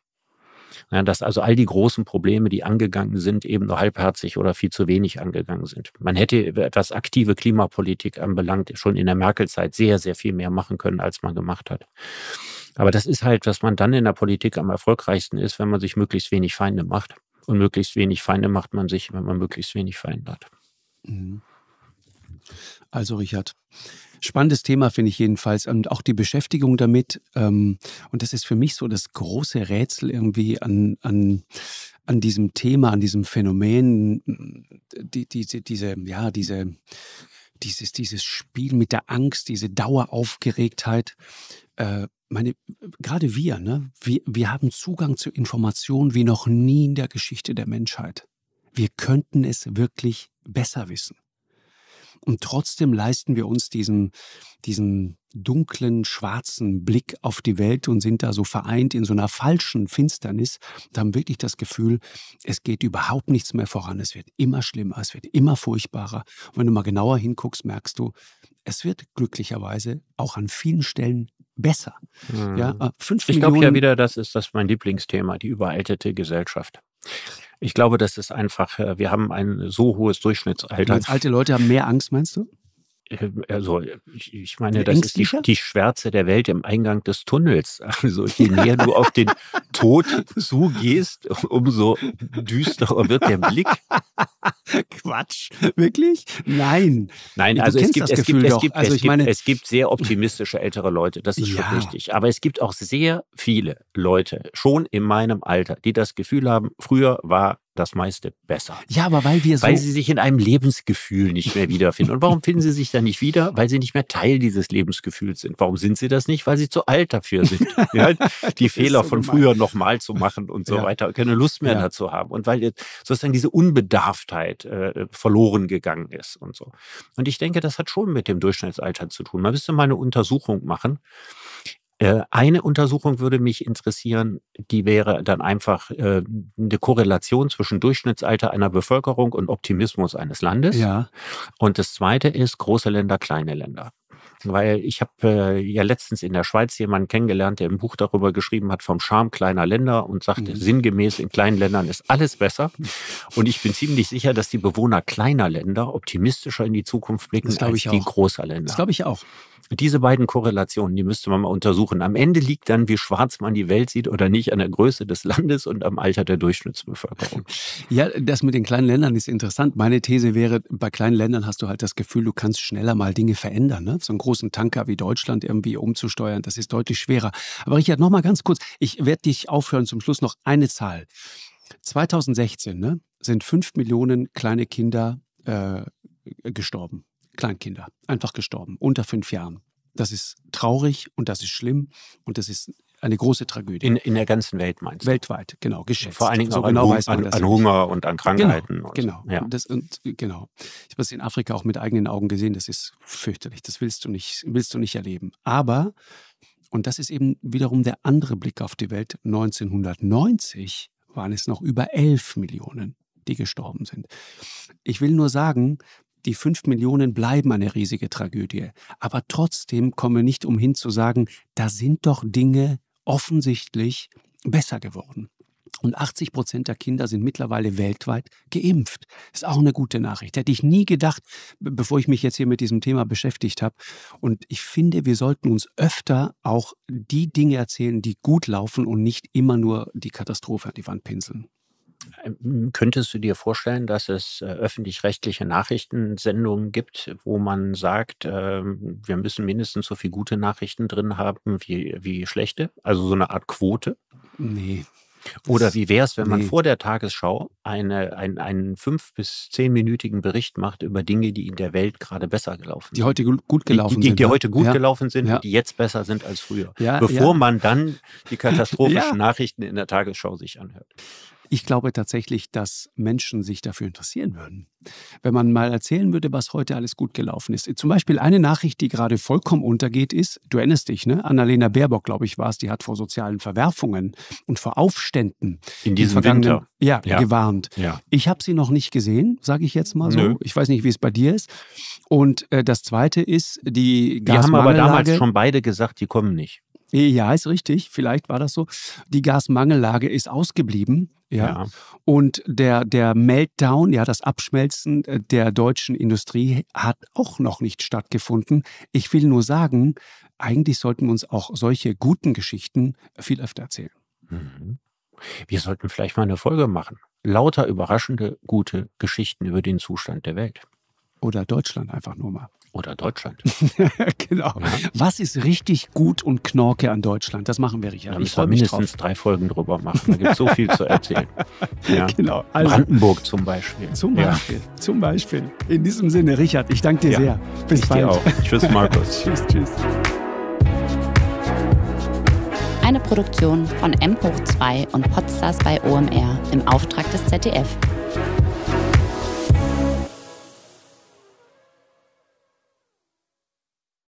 Ja, dass also all die großen Probleme, die angegangen sind, eben nur halbherzig oder viel zu wenig angegangen sind. Man hätte, etwas aktive Klimapolitik anbelangt, schon in der Merkel-Zeit sehr, sehr viel mehr machen können, als man gemacht hat. Aber das ist halt, was man dann in der Politik am erfolgreichsten ist, wenn man sich möglichst wenig Feinde macht. Und möglichst wenig Feinde macht man sich, wenn man möglichst wenig Feinde hat. Mhm. Also, Richard, spannendes Thema finde ich jedenfalls und auch die Beschäftigung damit. Ähm, und das ist für mich so das große Rätsel irgendwie an, an, an diesem Thema, an diesem Phänomen, mm, die, diese, diese, ja, diese, dieses, dieses Spiel mit der Angst, diese Daueraufgeregtheit. Äh, meine, gerade wir, ne, wir, wir haben Zugang zu Informationen wie noch nie in der Geschichte der Menschheit. Wir könnten es wirklich besser wissen. Und trotzdem leisten wir uns diesen, diesen dunklen, schwarzen Blick auf die Welt und sind da so vereint in so einer falschen Finsternis und haben wirklich das Gefühl, es geht überhaupt nichts mehr voran. Es wird immer schlimmer, es wird immer furchtbarer. Und wenn du mal genauer hinguckst, merkst du, es wird glücklicherweise auch an vielen Stellen besser. Hm. Ja, äh, fünf ich glaube ja wieder, das ist das mein Lieblingsthema, die überaltete Gesellschaft. Ich glaube, das ist einfach, äh, wir haben ein so hohes Durchschnittsalter. Meinst, alte Leute haben mehr Angst, meinst du? Äh, also ich meine, das ist die, die, Schwärze der Welt im Eingang des Tunnels. Also je näher du auf den Tod zugehst, umso düsterer wird der Blick. Quatsch, wirklich? Nein. Nein, also es gibt, also, es gibt sehr optimistische ältere Leute, das ist ja. schon richtig. Aber es gibt auch sehr viele Leute, schon in meinem Alter, die das Gefühl haben, früher war das meiste besser. Ja, aber weil wir so. Weil sie sich in einem Lebensgefühl nicht mehr wiederfinden. Und warum finden sie sich dann nicht wieder? Weil sie nicht mehr Teil dieses Lebensgefühls sind. Warum sind sie das nicht? Weil sie zu alt dafür sind. ja, die Fehler so von gemein. früher nochmal zu machen und so ja. weiter. Keine Lust mehr ja. dazu haben. Und weil jetzt sozusagen diese Unbedarftheit äh, verloren gegangen ist und so. Und ich denke, das hat schon mit dem Durchschnittsalter zu tun. Man müsste mal eine Untersuchung machen äh, eine Untersuchung würde mich interessieren, die wäre dann einfach äh, eine Korrelation zwischen Durchschnittsalter einer Bevölkerung und Optimismus eines Landes. Ja. Und das zweite ist große Länder, kleine Länder weil ich habe äh, ja letztens in der Schweiz jemanden kennengelernt, der ein Buch darüber geschrieben hat vom Charme kleiner Länder und sagte, mhm. sinngemäß in kleinen Ländern ist alles besser. Und ich bin ziemlich sicher, dass die Bewohner kleiner Länder optimistischer in die Zukunft blicken als die großer Länder. Das glaube ich auch diese beiden Korrelationen, die müsste man mal untersuchen. Am Ende liegt dann, wie schwarz man die Welt sieht oder nicht, an der Größe des Landes und am Alter der Durchschnittsbevölkerung. Ja, das mit den kleinen Ländern ist interessant. Meine These wäre, bei kleinen Ländern hast du halt das Gefühl, du kannst schneller mal Dinge verändern. Ne? So einen großen Tanker wie Deutschland irgendwie umzusteuern, das ist deutlich schwerer. Aber Richard, nochmal ganz kurz. Ich werde dich aufhören. Zum Schluss noch eine Zahl. 2016 ne, sind fünf Millionen kleine Kinder äh, gestorben Kleinkinder, einfach gestorben, unter fünf Jahren. Das ist traurig und das ist schlimm und das ist eine große Tragödie. In, in der ganzen Welt meinst du? Weltweit, genau, geschätzt. Vor allen Dingen so auch genau an, weiß man an, an Hunger und an genau, Krankheiten. Genau, und, genau. Ja. Das, und, genau. Ich habe es in Afrika auch mit eigenen Augen gesehen, das ist fürchterlich, das willst du nicht, willst du nicht erleben. Aber, und das ist eben wiederum der andere Blick auf die Welt, 1990 waren es noch über 11 Millionen, die gestorben sind. Ich will nur sagen, die fünf Millionen bleiben eine riesige Tragödie. Aber trotzdem komme nicht umhin zu sagen, da sind doch Dinge offensichtlich besser geworden. Und 80 Prozent der Kinder sind mittlerweile weltweit geimpft. Ist auch eine gute Nachricht. Hätte ich nie gedacht, bevor ich mich jetzt hier mit diesem Thema beschäftigt habe. Und ich finde, wir sollten uns öfter auch die Dinge erzählen, die gut laufen und nicht immer nur die Katastrophe an die Wand pinseln. Ähm, könntest du dir vorstellen, dass es äh, öffentlich-rechtliche Nachrichtensendungen gibt, wo man sagt, ähm, wir müssen mindestens so viele gute Nachrichten drin haben wie, wie schlechte? Also so eine Art Quote? Nee. Oder wie wäre es, wenn man vor der Tagesschau eine, ein, einen fünf- bis zehnminütigen Bericht macht über Dinge, die in der Welt gerade besser gelaufen sind? Die heute gut gelaufen die, die, sind. Die ne? heute gut ja. gelaufen sind, ja. die jetzt besser sind als früher. Ja, bevor man dann die katastrophischen Nachrichten in der Tagesschau sich anhört. Ich glaube tatsächlich, dass Menschen sich dafür interessieren würden. Wenn man mal erzählen würde, was heute alles gut gelaufen ist. Zum Beispiel eine Nachricht, die gerade vollkommen untergeht, ist, du erinnerst dich, ne? Annalena Baerbock, glaube ich, war es, die hat vor sozialen Verwerfungen und vor Aufständen in diesem Winter ja, ja. gewarnt. Ja. Ich habe sie noch nicht gesehen, sage ich jetzt mal so. Nö. Ich weiß nicht, wie es bei dir ist. Und äh, das Zweite ist, die Gasmangellage. Wir haben aber damals schon beide gesagt, die kommen nicht. Ja, ist richtig. Vielleicht war das so. Die Gasmangellage ist ausgeblieben. Ja. ja. Und der, der Meltdown, ja, das Abschmelzen äh, der deutschen Industrie hat auch noch nicht stattgefunden. Ich will nur sagen, eigentlich sollten uns auch solche guten Geschichten viel öfter erzählen. Mhm. Wir sollten vielleicht mal eine Folge machen. Lauter überraschende, gute Geschichten über den Zustand der Welt. Oder Deutschland einfach nur mal. Oder Deutschland. genau. Ja. Was ist richtig gut und knorke an Deutschland? Das machen wir, Richard. Da ich freue mich mindestens drauf. drei Folgen drüber machen. Da gibt es so viel zu erzählen. Ja. Genau. Also, Brandenburg zum Beispiel. Zum Beispiel. Ja. Zum Beispiel. In diesem Sinne, Richard, ich danke dir ja. sehr. Bis ich bald. Dir auch. Tschüss, Markus. tschüss, tschüss. Eine Produktion von M hoch 2 und Podstars bei OMR im Auftrag des ZDF.